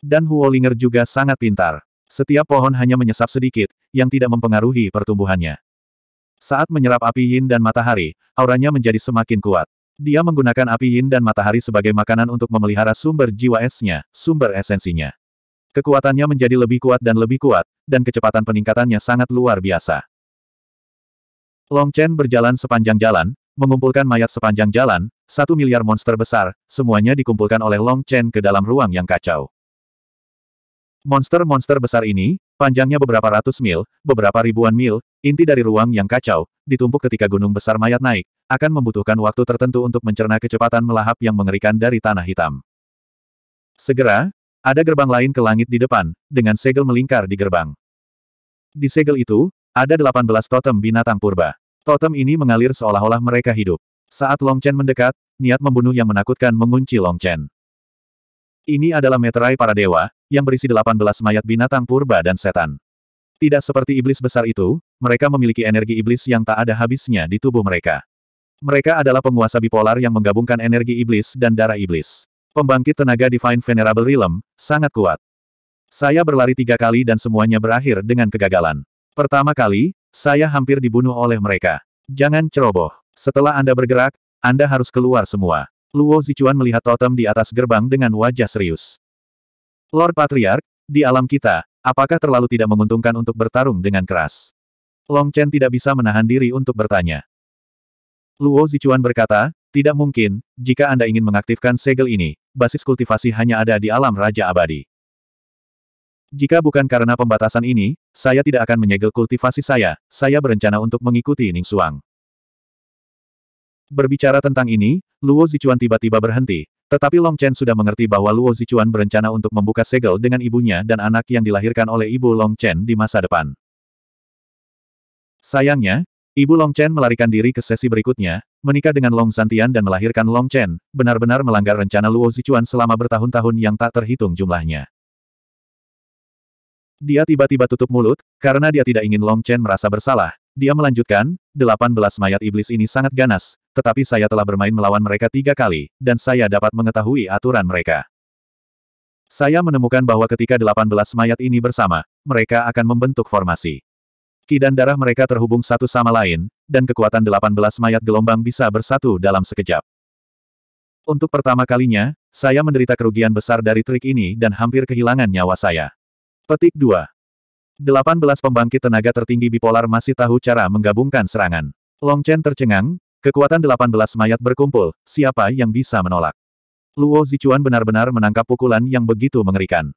Dan Huo Linger juga sangat pintar. Setiap pohon hanya menyesap sedikit, yang tidak mempengaruhi pertumbuhannya. Saat menyerap api yin dan matahari, auranya menjadi semakin kuat. Dia menggunakan api yin dan matahari sebagai makanan untuk memelihara sumber jiwa esnya, sumber esensinya. Kekuatannya menjadi lebih kuat dan lebih kuat, dan kecepatan peningkatannya sangat luar biasa. Long Chen berjalan sepanjang jalan, mengumpulkan mayat sepanjang jalan, satu miliar monster besar, semuanya dikumpulkan oleh Long Chen ke dalam ruang yang kacau. Monster-monster besar ini, panjangnya beberapa ratus mil, beberapa ribuan mil, inti dari ruang yang kacau, ditumpuk ketika gunung besar mayat naik, akan membutuhkan waktu tertentu untuk mencerna kecepatan melahap yang mengerikan dari tanah hitam. Segera, ada gerbang lain ke langit di depan, dengan segel melingkar di gerbang. Di segel itu, ada 18 totem binatang purba. Totem ini mengalir seolah-olah mereka hidup. Saat Long Chen mendekat, niat membunuh yang menakutkan mengunci Long Chen. Ini adalah meterai para dewa, yang berisi 18 mayat binatang purba dan setan. Tidak seperti iblis besar itu, mereka memiliki energi iblis yang tak ada habisnya di tubuh mereka. Mereka adalah penguasa bipolar yang menggabungkan energi iblis dan darah iblis. Pembangkit tenaga Divine Venerable Realm, sangat kuat. Saya berlari tiga kali dan semuanya berakhir dengan kegagalan. Pertama kali, saya hampir dibunuh oleh mereka. Jangan ceroboh. Setelah Anda bergerak, Anda harus keluar semua. Luo Zichuan melihat totem di atas gerbang dengan wajah serius. Lord Patriark, di alam kita, apakah terlalu tidak menguntungkan untuk bertarung dengan keras? Long Chen tidak bisa menahan diri untuk bertanya. Luo Zichuan berkata, tidak mungkin, jika Anda ingin mengaktifkan segel ini, basis kultivasi hanya ada di alam Raja Abadi. Jika bukan karena pembatasan ini, saya tidak akan menyegel kultivasi saya, saya berencana untuk mengikuti Ning Suang. Berbicara tentang ini, Luo Zichuan tiba-tiba berhenti, tetapi Long Chen sudah mengerti bahwa Luo Zichuan berencana untuk membuka segel dengan ibunya dan anak yang dilahirkan oleh ibu Long Chen di masa depan. Sayangnya, Ibu Long Chen melarikan diri ke sesi berikutnya, menikah dengan Long Santian dan melahirkan Long Chen, benar-benar melanggar rencana Luo Zichuan selama bertahun-tahun yang tak terhitung jumlahnya. Dia tiba-tiba tutup mulut, karena dia tidak ingin Long Chen merasa bersalah. Dia melanjutkan, 18 mayat iblis ini sangat ganas, tetapi saya telah bermain melawan mereka tiga kali, dan saya dapat mengetahui aturan mereka. Saya menemukan bahwa ketika 18 mayat ini bersama, mereka akan membentuk formasi. Kaki dan darah mereka terhubung satu sama lain, dan kekuatan 18 mayat gelombang bisa bersatu dalam sekejap. Untuk pertama kalinya, saya menderita kerugian besar dari trik ini dan hampir kehilangan nyawa saya. Petik 2. 18 pembangkit tenaga tertinggi bipolar masih tahu cara menggabungkan serangan. Long Chen tercengang, kekuatan 18 mayat berkumpul, siapa yang bisa menolak? Luo Zichuan benar-benar menangkap pukulan yang begitu mengerikan.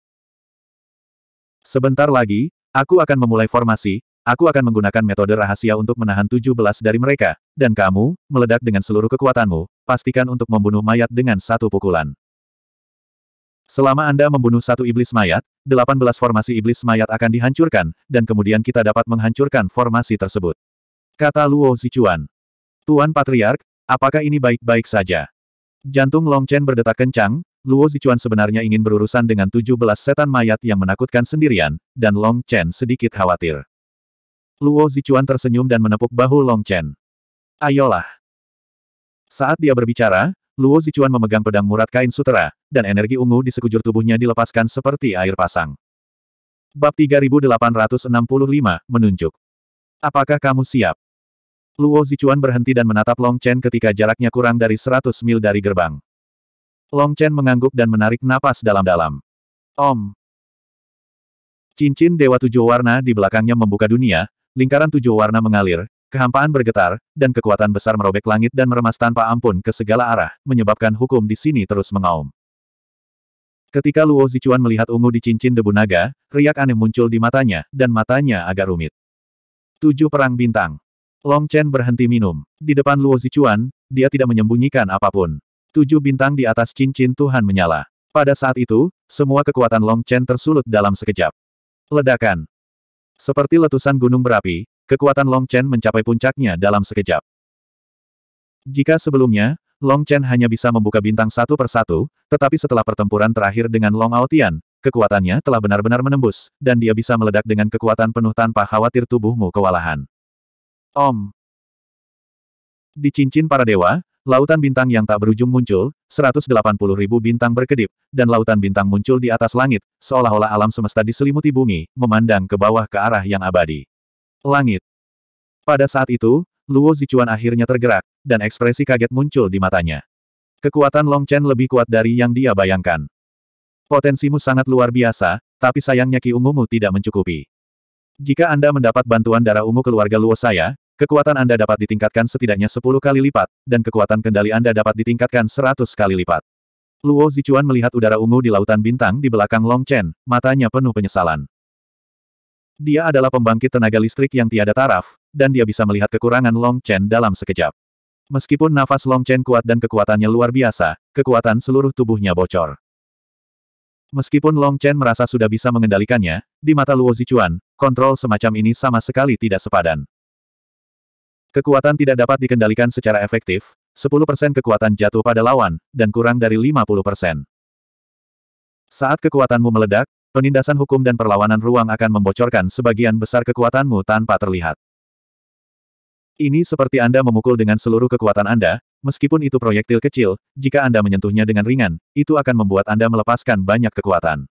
Sebentar lagi, aku akan memulai formasi, Aku akan menggunakan metode rahasia untuk menahan tujuh belas dari mereka, dan kamu, meledak dengan seluruh kekuatanmu, pastikan untuk membunuh mayat dengan satu pukulan. Selama Anda membunuh satu iblis mayat, delapan belas formasi iblis mayat akan dihancurkan, dan kemudian kita dapat menghancurkan formasi tersebut. Kata Luo Zichuan. Tuan Patriark, apakah ini baik-baik saja? Jantung Long Chen berdetak kencang, Luo Zichuan sebenarnya ingin berurusan dengan 17 setan mayat yang menakutkan sendirian, dan Long Chen sedikit khawatir. Luo Zichuan tersenyum dan menepuk bahu Long Chen. Ayolah. Saat dia berbicara, Luo Zichuan memegang pedang murat kain sutera, dan energi ungu di sekujur tubuhnya dilepaskan seperti air pasang. Bab 3865, menunjuk. Apakah kamu siap? Luo Zichuan berhenti dan menatap Long Chen ketika jaraknya kurang dari 100 mil dari gerbang. Long Chen mengangguk dan menarik napas dalam-dalam. Om. Cincin Dewa Tujuh Warna di belakangnya membuka dunia, Lingkaran tujuh warna mengalir, kehampaan bergetar, dan kekuatan besar merobek langit dan meremas tanpa ampun ke segala arah, menyebabkan hukum di sini terus mengaum. Ketika Luo Zichuan melihat ungu di cincin debu naga, riak aneh muncul di matanya, dan matanya agak rumit. Tujuh Perang Bintang Long Chen berhenti minum. Di depan Luo Zichuan, dia tidak menyembunyikan apapun. Tujuh bintang di atas cincin Tuhan menyala. Pada saat itu, semua kekuatan Long Chen tersulut dalam sekejap. Ledakan. Seperti letusan gunung berapi, kekuatan Long Chen mencapai puncaknya dalam sekejap. Jika sebelumnya, Long Chen hanya bisa membuka bintang satu persatu, tetapi setelah pertempuran terakhir dengan Long Aotian, kekuatannya telah benar-benar menembus, dan dia bisa meledak dengan kekuatan penuh tanpa khawatir tubuhmu kewalahan. Om. Di cincin para dewa, Lautan bintang yang tak berujung muncul, 180 ribu bintang berkedip, dan lautan bintang muncul di atas langit, seolah-olah alam semesta diselimuti bumi, memandang ke bawah ke arah yang abadi. Langit. Pada saat itu, Luo Zichuan akhirnya tergerak, dan ekspresi kaget muncul di matanya. Kekuatan Long Chen lebih kuat dari yang dia bayangkan. Potensimu sangat luar biasa, tapi sayangnya ki ungumu tidak mencukupi. Jika Anda mendapat bantuan darah ungu keluarga Luo saya, Kekuatan Anda dapat ditingkatkan setidaknya 10 kali lipat, dan kekuatan kendali Anda dapat ditingkatkan 100 kali lipat. Luo Zichuan melihat udara ungu di lautan bintang di belakang Long Chen, matanya penuh penyesalan. Dia adalah pembangkit tenaga listrik yang tiada taraf, dan dia bisa melihat kekurangan Long Chen dalam sekejap. Meskipun nafas Long Chen kuat dan kekuatannya luar biasa, kekuatan seluruh tubuhnya bocor. Meskipun Long Chen merasa sudah bisa mengendalikannya, di mata Luo Zichuan, kontrol semacam ini sama sekali tidak sepadan. Kekuatan tidak dapat dikendalikan secara efektif, 10% kekuatan jatuh pada lawan, dan kurang dari 50%. Saat kekuatanmu meledak, penindasan hukum dan perlawanan ruang akan membocorkan sebagian besar kekuatanmu tanpa terlihat. Ini seperti Anda memukul dengan seluruh kekuatan Anda, meskipun itu proyektil kecil, jika Anda menyentuhnya dengan ringan, itu akan membuat Anda melepaskan banyak kekuatan.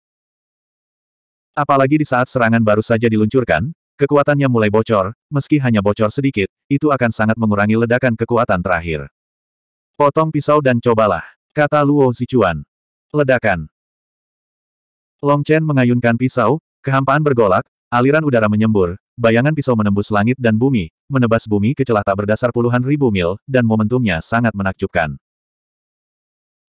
Apalagi di saat serangan baru saja diluncurkan, kekuatannya mulai bocor, meski hanya bocor sedikit, itu akan sangat mengurangi ledakan kekuatan terakhir. Potong pisau dan cobalah, kata Luo Zichuan. Ledakan. Long Chen mengayunkan pisau, kehampaan bergolak, aliran udara menyembur, bayangan pisau menembus langit dan bumi, menebas bumi ke celah tak berdasar puluhan ribu mil, dan momentumnya sangat menakjubkan.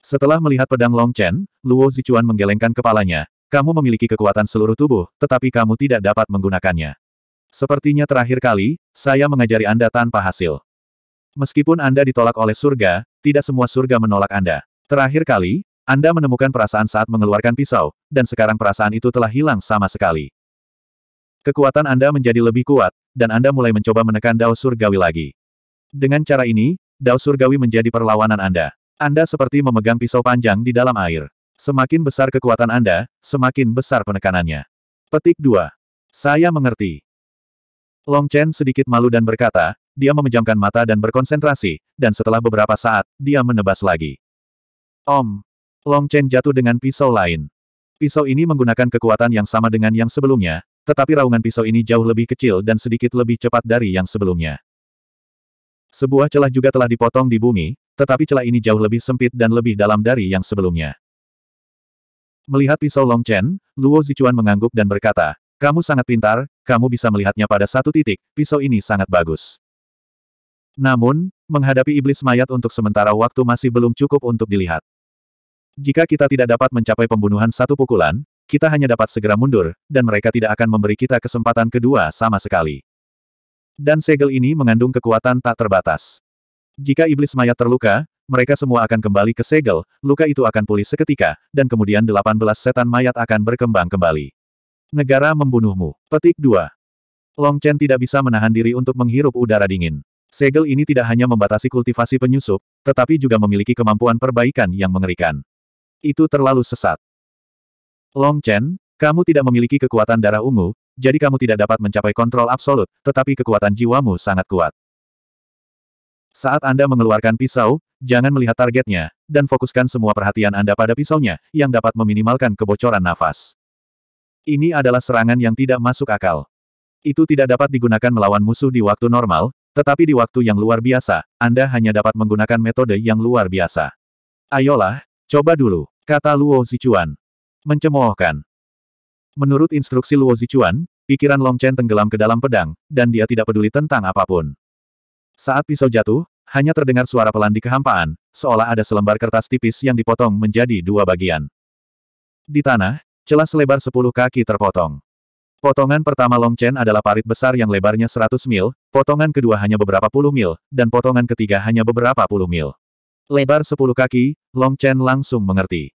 Setelah melihat pedang Long Chen, Luo Zichuan menggelengkan kepalanya, kamu memiliki kekuatan seluruh tubuh, tetapi kamu tidak dapat menggunakannya. Sepertinya terakhir kali, saya mengajari Anda tanpa hasil. Meskipun Anda ditolak oleh surga, tidak semua surga menolak Anda. Terakhir kali, Anda menemukan perasaan saat mengeluarkan pisau, dan sekarang perasaan itu telah hilang sama sekali. Kekuatan Anda menjadi lebih kuat, dan Anda mulai mencoba menekan Dao Surgawi lagi. Dengan cara ini, Dao Surgawi menjadi perlawanan Anda. Anda seperti memegang pisau panjang di dalam air. Semakin besar kekuatan Anda, semakin besar penekanannya. Petik 2. Saya mengerti. Long Chen sedikit malu dan berkata, dia memejamkan mata dan berkonsentrasi, dan setelah beberapa saat, dia menebas lagi. Om! Long Chen jatuh dengan pisau lain. Pisau ini menggunakan kekuatan yang sama dengan yang sebelumnya, tetapi raungan pisau ini jauh lebih kecil dan sedikit lebih cepat dari yang sebelumnya. Sebuah celah juga telah dipotong di bumi, tetapi celah ini jauh lebih sempit dan lebih dalam dari yang sebelumnya. Melihat pisau Long Chen, Luo Zichuan mengangguk dan berkata, kamu sangat pintar, kamu bisa melihatnya pada satu titik, pisau ini sangat bagus. Namun, menghadapi iblis mayat untuk sementara waktu masih belum cukup untuk dilihat. Jika kita tidak dapat mencapai pembunuhan satu pukulan, kita hanya dapat segera mundur, dan mereka tidak akan memberi kita kesempatan kedua sama sekali. Dan segel ini mengandung kekuatan tak terbatas. Jika iblis mayat terluka, mereka semua akan kembali ke segel, luka itu akan pulih seketika, dan kemudian 18 setan mayat akan berkembang kembali. Negara membunuhmu. Petik 2. Long Chen tidak bisa menahan diri untuk menghirup udara dingin. Segel ini tidak hanya membatasi kultivasi penyusup, tetapi juga memiliki kemampuan perbaikan yang mengerikan. Itu terlalu sesat. Long Chen, kamu tidak memiliki kekuatan darah ungu, jadi kamu tidak dapat mencapai kontrol absolut, tetapi kekuatan jiwamu sangat kuat. Saat Anda mengeluarkan pisau, jangan melihat targetnya, dan fokuskan semua perhatian Anda pada pisaunya, yang dapat meminimalkan kebocoran nafas. Ini adalah serangan yang tidak masuk akal. Itu tidak dapat digunakan melawan musuh di waktu normal, tetapi di waktu yang luar biasa, Anda hanya dapat menggunakan metode yang luar biasa. Ayolah, coba dulu, kata Luo Zichuan. Mencemoohkan. Menurut instruksi Luo Zichuan, pikiran Long Chen tenggelam ke dalam pedang, dan dia tidak peduli tentang apapun. Saat pisau jatuh, hanya terdengar suara pelan di kehampaan, seolah ada selembar kertas tipis yang dipotong menjadi dua bagian. Di tanah, Celah selebar 10 kaki terpotong. Potongan pertama Long Chen adalah parit besar yang lebarnya 100 mil, potongan kedua hanya beberapa puluh mil, dan potongan ketiga hanya beberapa puluh mil. Lebar 10 kaki, Long Chen langsung mengerti.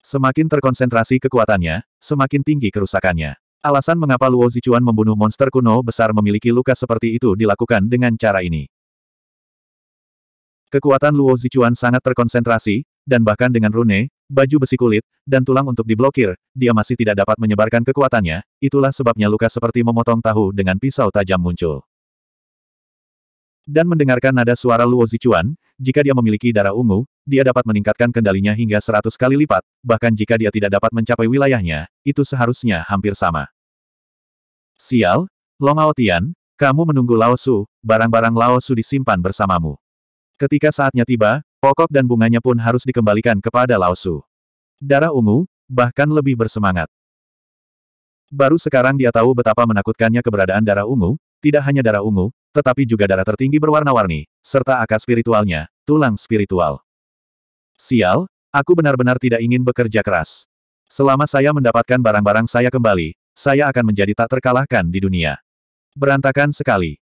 Semakin terkonsentrasi kekuatannya, semakin tinggi kerusakannya. Alasan mengapa Luo Zichuan membunuh monster kuno besar memiliki luka seperti itu dilakukan dengan cara ini. Kekuatan Luo Zichuan sangat terkonsentrasi, dan bahkan dengan rune, baju besi kulit, dan tulang untuk diblokir, dia masih tidak dapat menyebarkan kekuatannya, itulah sebabnya luka seperti memotong tahu dengan pisau tajam muncul. Dan mendengarkan nada suara Luo Zichuan, jika dia memiliki darah ungu, dia dapat meningkatkan kendalinya hingga seratus kali lipat, bahkan jika dia tidak dapat mencapai wilayahnya, itu seharusnya hampir sama. Sial, Long Aotian, kamu menunggu Lao Su, barang-barang Lao Su disimpan bersamamu. Ketika saatnya tiba, Pokok dan bunganya pun harus dikembalikan kepada Laosu. Darah ungu, bahkan lebih bersemangat. Baru sekarang dia tahu betapa menakutkannya keberadaan darah ungu, tidak hanya darah ungu, tetapi juga darah tertinggi berwarna-warni, serta akar spiritualnya, tulang spiritual. Sial, aku benar-benar tidak ingin bekerja keras. Selama saya mendapatkan barang-barang saya kembali, saya akan menjadi tak terkalahkan di dunia. Berantakan sekali.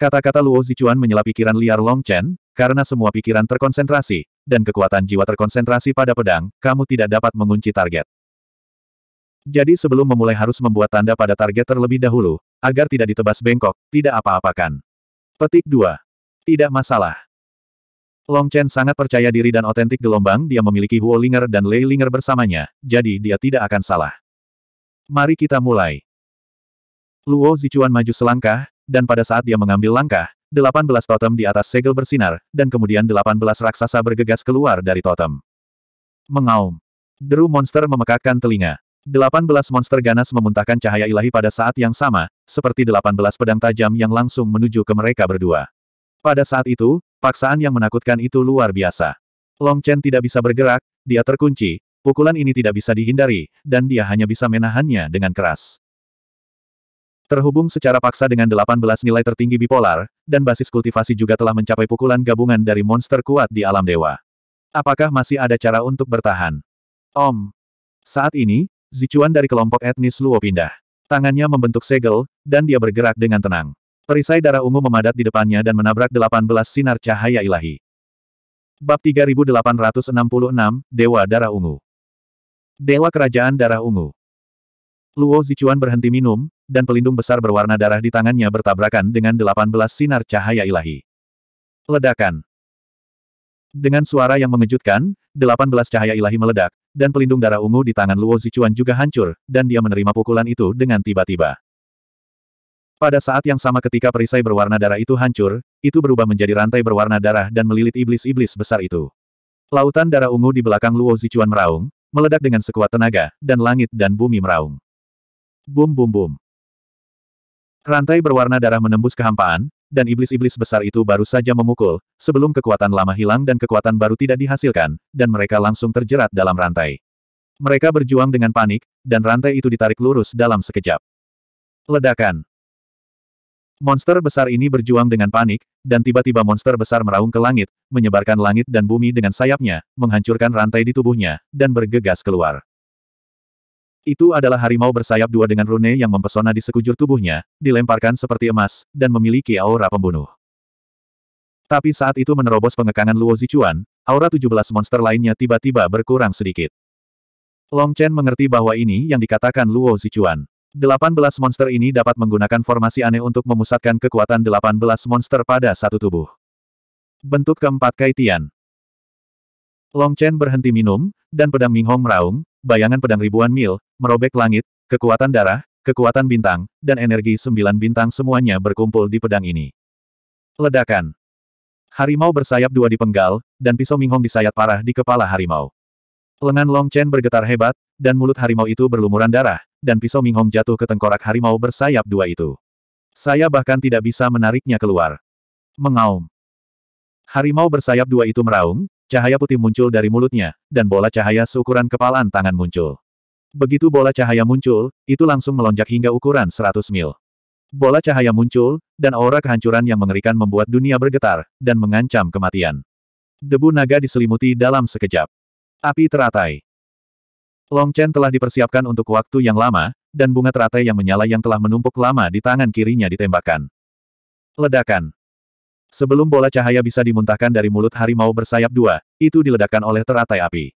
Kata-kata Luo Zichuan menyela pikiran liar Long Chen, karena semua pikiran terkonsentrasi, dan kekuatan jiwa terkonsentrasi pada pedang, kamu tidak dapat mengunci target. Jadi sebelum memulai harus membuat tanda pada target terlebih dahulu, agar tidak ditebas bengkok, tidak apa-apakan. Petik 2. Tidak masalah. Long Chen sangat percaya diri dan otentik gelombang dia memiliki Huo Linger dan Lei Linger bersamanya, jadi dia tidak akan salah. Mari kita mulai. Luo Zichuan maju selangkah, dan pada saat dia mengambil langkah, 18 totem di atas segel bersinar, dan kemudian 18 raksasa bergegas keluar dari totem. Mengaum. Deru monster memekakkan telinga. 18 monster ganas memuntahkan cahaya ilahi pada saat yang sama, seperti 18 pedang tajam yang langsung menuju ke mereka berdua. Pada saat itu, paksaan yang menakutkan itu luar biasa. Long Chen tidak bisa bergerak, dia terkunci, pukulan ini tidak bisa dihindari, dan dia hanya bisa menahannya dengan keras. Terhubung secara paksa dengan 18 nilai tertinggi bipolar, dan basis kultivasi juga telah mencapai pukulan gabungan dari monster kuat di alam dewa. Apakah masih ada cara untuk bertahan? Om. Saat ini, Zicuan dari kelompok etnis Luo pindah. Tangannya membentuk segel, dan dia bergerak dengan tenang. Perisai darah ungu memadat di depannya dan menabrak 18 sinar cahaya ilahi. Bab 3866, Dewa Darah Ungu Dewa Kerajaan Darah Ungu Luo Zichuan berhenti minum, dan pelindung besar berwarna darah di tangannya bertabrakan dengan delapan belas sinar cahaya ilahi. Ledakan. Dengan suara yang mengejutkan, delapan belas cahaya ilahi meledak, dan pelindung darah ungu di tangan Luo Zichuan juga hancur, dan dia menerima pukulan itu dengan tiba-tiba. Pada saat yang sama ketika perisai berwarna darah itu hancur, itu berubah menjadi rantai berwarna darah dan melilit iblis-iblis besar itu. Lautan darah ungu di belakang Luo Zichuan meraung, meledak dengan sekuat tenaga, dan langit dan bumi meraung. Bum bum bum. Rantai berwarna darah menembus kehampaan, dan iblis-iblis besar itu baru saja memukul, sebelum kekuatan lama hilang dan kekuatan baru tidak dihasilkan, dan mereka langsung terjerat dalam rantai. Mereka berjuang dengan panik, dan rantai itu ditarik lurus dalam sekejap. Ledakan. Monster besar ini berjuang dengan panik, dan tiba-tiba monster besar meraung ke langit, menyebarkan langit dan bumi dengan sayapnya, menghancurkan rantai di tubuhnya, dan bergegas keluar. Itu adalah harimau bersayap dua dengan rune yang mempesona di sekujur tubuhnya, dilemparkan seperti emas, dan memiliki aura pembunuh. Tapi saat itu menerobos pengekangan Luo Zichuan, aura 17 monster lainnya tiba-tiba berkurang sedikit. Long Chen mengerti bahwa ini yang dikatakan Luo Zichuan. 18 monster ini dapat menggunakan formasi aneh untuk memusatkan kekuatan 18 monster pada satu tubuh. Bentuk keempat Kaitian Long Chen berhenti minum, dan pedang Ming Hong meraung, bayangan pedang ribuan mil, merobek langit, kekuatan darah, kekuatan bintang, dan energi sembilan bintang semuanya berkumpul di pedang ini. Ledakan. Harimau bersayap dua dipenggal, dan pisau Minghong disayat parah di kepala harimau. Lengan Long Chen bergetar hebat, dan mulut harimau itu berlumuran darah, dan pisau Minghong jatuh ke tengkorak harimau bersayap dua itu. Saya bahkan tidak bisa menariknya keluar. Mengaum. Harimau bersayap dua itu meraung, Cahaya putih muncul dari mulutnya, dan bola cahaya seukuran kepalan tangan muncul. Begitu bola cahaya muncul, itu langsung melonjak hingga ukuran 100 mil. Bola cahaya muncul, dan aura kehancuran yang mengerikan membuat dunia bergetar, dan mengancam kematian. Debu naga diselimuti dalam sekejap. Api teratai. Long Chen telah dipersiapkan untuk waktu yang lama, dan bunga teratai yang menyala yang telah menumpuk lama di tangan kirinya ditembakkan. Ledakan. Sebelum bola cahaya bisa dimuntahkan dari mulut harimau bersayap dua, itu diledakkan oleh teratai api.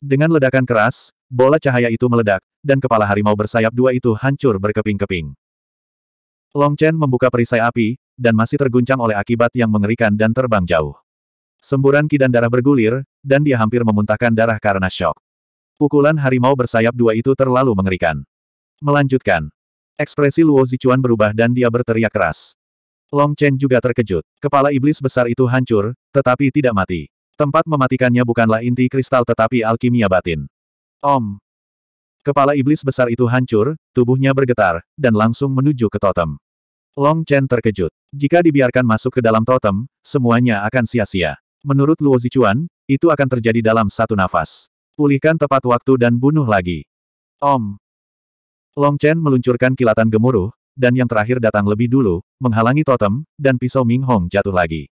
Dengan ledakan keras, bola cahaya itu meledak, dan kepala harimau bersayap dua itu hancur berkeping-keping. Long Chen membuka perisai api, dan masih terguncang oleh akibat yang mengerikan dan terbang jauh. Semburan kidan darah bergulir, dan dia hampir memuntahkan darah karena shock. Pukulan harimau bersayap dua itu terlalu mengerikan. Melanjutkan. Ekspresi Luo Zichuan berubah dan dia berteriak keras. Long Chen juga terkejut. Kepala iblis besar itu hancur, tetapi tidak mati. Tempat mematikannya bukanlah inti kristal tetapi alkimia batin. Om. Kepala iblis besar itu hancur, tubuhnya bergetar, dan langsung menuju ke totem. Long Chen terkejut. Jika dibiarkan masuk ke dalam totem, semuanya akan sia-sia. Menurut Luo Zichuan, itu akan terjadi dalam satu nafas. Pulihkan tepat waktu dan bunuh lagi. Om. Long Chen meluncurkan kilatan gemuruh, dan yang terakhir datang lebih dulu, menghalangi totem, dan pisau Ming Hong jatuh lagi.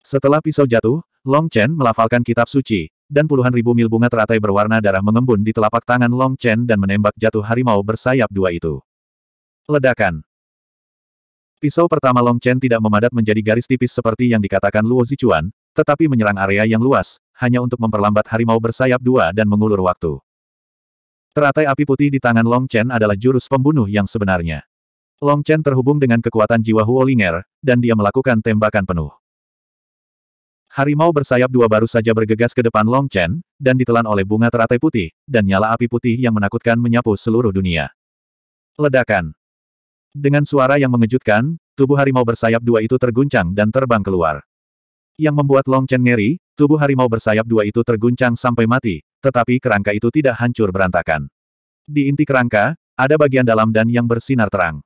Setelah pisau jatuh, Long Chen melafalkan kitab suci, dan puluhan ribu mil bunga teratai berwarna darah mengembun di telapak tangan Long Chen dan menembak jatuh harimau bersayap dua itu. Ledakan. Pisau pertama Long Chen tidak memadat menjadi garis tipis seperti yang dikatakan Luo Zichuan, tetapi menyerang area yang luas, hanya untuk memperlambat harimau bersayap dua dan mengulur waktu. Teratai api putih di tangan Long Chen adalah jurus pembunuh yang sebenarnya. Long Chen terhubung dengan kekuatan jiwa Huolinger, dan dia melakukan tembakan penuh. Harimau bersayap dua baru saja bergegas ke depan Long Chen, dan ditelan oleh bunga teratai putih, dan nyala api putih yang menakutkan menyapu seluruh dunia. Ledakan. Dengan suara yang mengejutkan, tubuh harimau bersayap dua itu terguncang dan terbang keluar. Yang membuat Long Chen ngeri, tubuh harimau bersayap dua itu terguncang sampai mati, tetapi kerangka itu tidak hancur berantakan. Di inti kerangka, ada bagian dalam dan yang bersinar terang.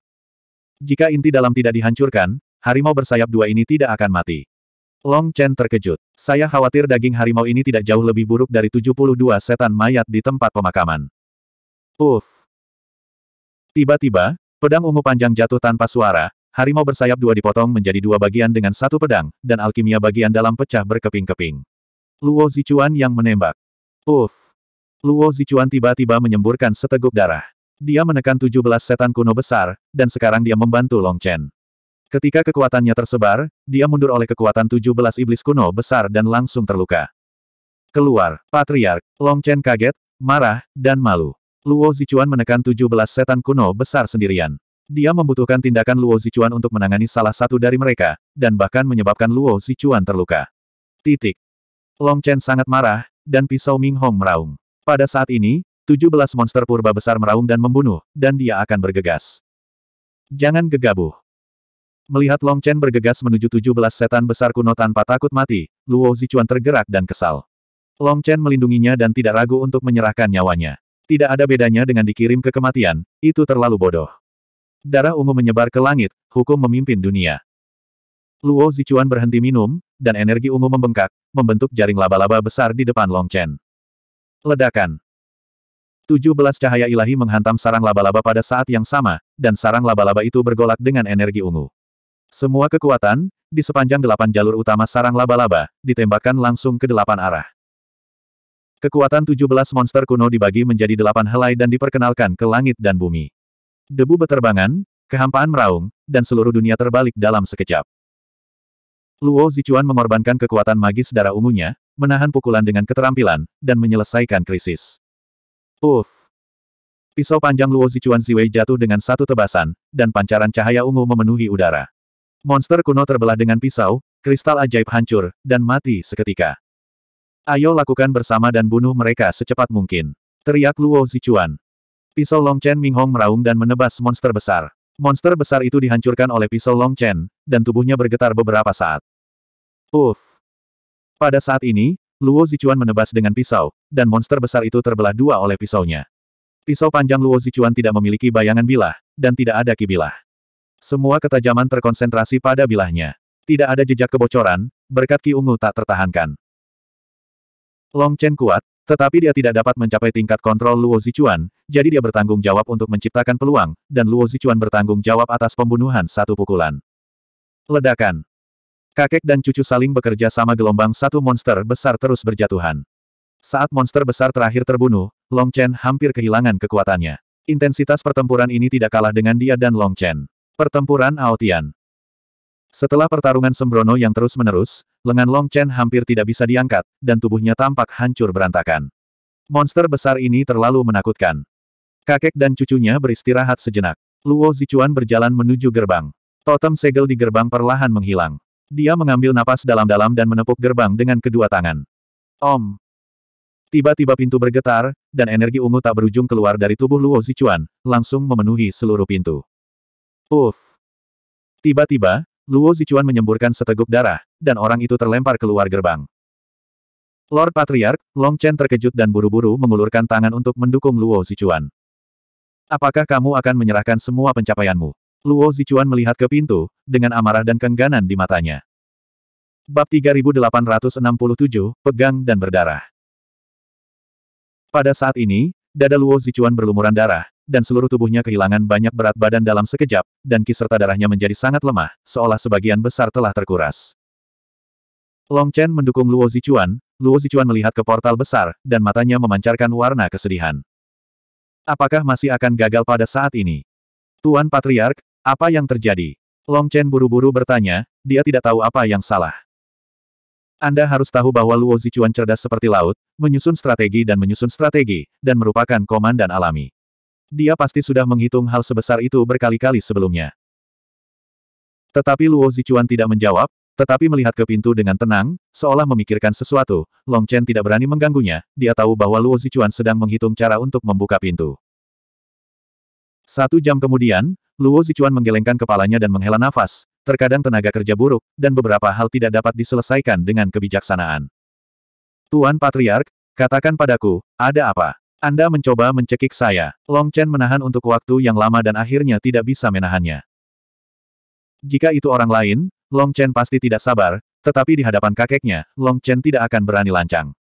Jika inti dalam tidak dihancurkan, harimau bersayap dua ini tidak akan mati. Long Chen terkejut. Saya khawatir daging harimau ini tidak jauh lebih buruk dari 72 setan mayat di tempat pemakaman. Uff. Tiba-tiba, pedang ungu panjang jatuh tanpa suara, harimau bersayap dua dipotong menjadi dua bagian dengan satu pedang, dan alkimia bagian dalam pecah berkeping-keping. Luo Zichuan yang menembak. Uff! Luo Zichuan tiba-tiba menyemburkan seteguk darah. Dia menekan 17 setan kuno besar, dan sekarang dia membantu Long Chen. Ketika kekuatannya tersebar, dia mundur oleh kekuatan 17 iblis kuno besar dan langsung terluka. Keluar, Patriark, Long Chen kaget, marah, dan malu. Luo Zichuan menekan 17 setan kuno besar sendirian. Dia membutuhkan tindakan Luo Zichuan untuk menangani salah satu dari mereka, dan bahkan menyebabkan Luo Zichuan terluka. Titik. Long Chen sangat marah, dan pisau Ming Hong meraung. Pada saat ini, 17 monster purba besar meraung dan membunuh, dan dia akan bergegas. Jangan gegabah. Melihat Long Chen bergegas menuju 17 setan besar kuno tanpa takut mati, Luo Zichuan tergerak dan kesal. Long Chen melindunginya dan tidak ragu untuk menyerahkan nyawanya. Tidak ada bedanya dengan dikirim ke kematian, itu terlalu bodoh. Darah ungu menyebar ke langit, hukum memimpin dunia. Luo Zichuan berhenti minum, dan energi ungu membengkak, membentuk jaring laba-laba besar di depan Long Chen. Ledakan. 17 cahaya ilahi menghantam sarang laba-laba pada saat yang sama, dan sarang laba-laba itu bergolak dengan energi ungu. Semua kekuatan, di sepanjang delapan jalur utama sarang laba-laba, ditembakkan langsung ke delapan arah. Kekuatan 17 monster kuno dibagi menjadi delapan helai dan diperkenalkan ke langit dan bumi. Debu beterbangan, kehampaan meraung, dan seluruh dunia terbalik dalam sekejap. Luo Zichuan mengorbankan kekuatan magis darah ungunya, menahan pukulan dengan keterampilan, dan menyelesaikan krisis. Uff! Pisau panjang Luo Zichuan Ziwei jatuh dengan satu tebasan, dan pancaran cahaya ungu memenuhi udara. Monster kuno terbelah dengan pisau, kristal ajaib hancur, dan mati seketika. Ayo lakukan bersama dan bunuh mereka secepat mungkin. Teriak Luo Zichuan. Pisau Longchen Minghong meraung dan menebas monster besar. Monster besar itu dihancurkan oleh pisau Long Chen, dan tubuhnya bergetar beberapa saat. Uff. Pada saat ini, Luo Zichuan menebas dengan pisau, dan monster besar itu terbelah dua oleh pisaunya. Pisau panjang Luo Zichuan tidak memiliki bayangan bilah, dan tidak ada kibilah. Semua ketajaman terkonsentrasi pada bilahnya. Tidak ada jejak kebocoran, berkat Ki Ungu tak tertahankan. Long Chen kuat, tetapi dia tidak dapat mencapai tingkat kontrol Luo Zichuan, jadi dia bertanggung jawab untuk menciptakan peluang, dan Luo Zichuan bertanggung jawab atas pembunuhan satu pukulan. Ledakan Kakek dan cucu saling bekerja sama gelombang satu monster besar terus berjatuhan. Saat monster besar terakhir terbunuh, Long Chen hampir kehilangan kekuatannya. Intensitas pertempuran ini tidak kalah dengan dia dan Long Chen. Pertempuran Aotian Setelah pertarungan sembrono yang terus-menerus, lengan Long Chen hampir tidak bisa diangkat, dan tubuhnya tampak hancur berantakan. Monster besar ini terlalu menakutkan. Kakek dan cucunya beristirahat sejenak. Luo Zichuan berjalan menuju gerbang. Totem segel di gerbang perlahan menghilang. Dia mengambil napas dalam-dalam dan menepuk gerbang dengan kedua tangan. Om. Tiba-tiba pintu bergetar, dan energi ungu tak berujung keluar dari tubuh Luo Zichuan, langsung memenuhi seluruh pintu. Uff. Tiba-tiba, Luo Zichuan menyemburkan seteguk darah, dan orang itu terlempar keluar gerbang. Lord Patriark, Long Chen terkejut dan buru-buru mengulurkan tangan untuk mendukung Luo Zichuan. Apakah kamu akan menyerahkan semua pencapaianmu? Luo Zichuan melihat ke pintu, dengan amarah dan kengganan di matanya. Bab 3867, Pegang dan Berdarah Pada saat ini, dada Luo Zichuan berlumuran darah, dan seluruh tubuhnya kehilangan banyak berat badan dalam sekejap, dan ki serta darahnya menjadi sangat lemah, seolah sebagian besar telah terkuras. Long Chen mendukung Luo Zichuan, Luo Zichuan melihat ke portal besar, dan matanya memancarkan warna kesedihan. Apakah masih akan gagal pada saat ini? Tuan Patriark, apa yang terjadi? Long Chen buru-buru bertanya, dia tidak tahu apa yang salah. Anda harus tahu bahwa Luo Zichuan cerdas seperti laut, menyusun strategi dan menyusun strategi, dan merupakan komandan alami. Dia pasti sudah menghitung hal sebesar itu berkali-kali sebelumnya. Tetapi Luo Zichuan tidak menjawab, tetapi melihat ke pintu dengan tenang, seolah memikirkan sesuatu, Long Chen tidak berani mengganggunya, dia tahu bahwa Luo Zichuan sedang menghitung cara untuk membuka pintu. Satu jam kemudian, Luo Zichuan menggelengkan kepalanya dan menghela nafas, terkadang tenaga kerja buruk, dan beberapa hal tidak dapat diselesaikan dengan kebijaksanaan. Tuan Patriark, katakan padaku, ada apa? Anda mencoba mencekik saya. Long Chen menahan untuk waktu yang lama dan akhirnya tidak bisa menahannya. Jika itu orang lain, Long Chen pasti tidak sabar, tetapi di hadapan kakeknya, Long Chen tidak akan berani lancang.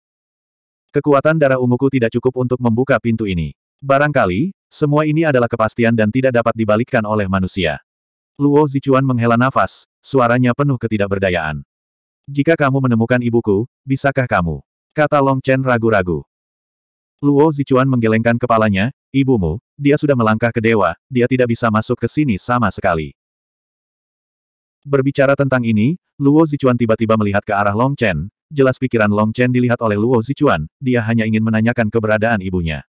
Kekuatan darah unguku tidak cukup untuk membuka pintu ini. Barangkali, semua ini adalah kepastian dan tidak dapat dibalikkan oleh manusia. Luo Zichuan menghela nafas, suaranya penuh ketidakberdayaan. Jika kamu menemukan ibuku, bisakah kamu? Kata Long Chen ragu-ragu. Luo Zichuan menggelengkan kepalanya, ibumu, dia sudah melangkah ke dewa, dia tidak bisa masuk ke sini sama sekali. Berbicara tentang ini, Luo Zichuan tiba-tiba melihat ke arah Long Chen, jelas pikiran Long Chen dilihat oleh Luo Zichuan, dia hanya ingin menanyakan keberadaan ibunya.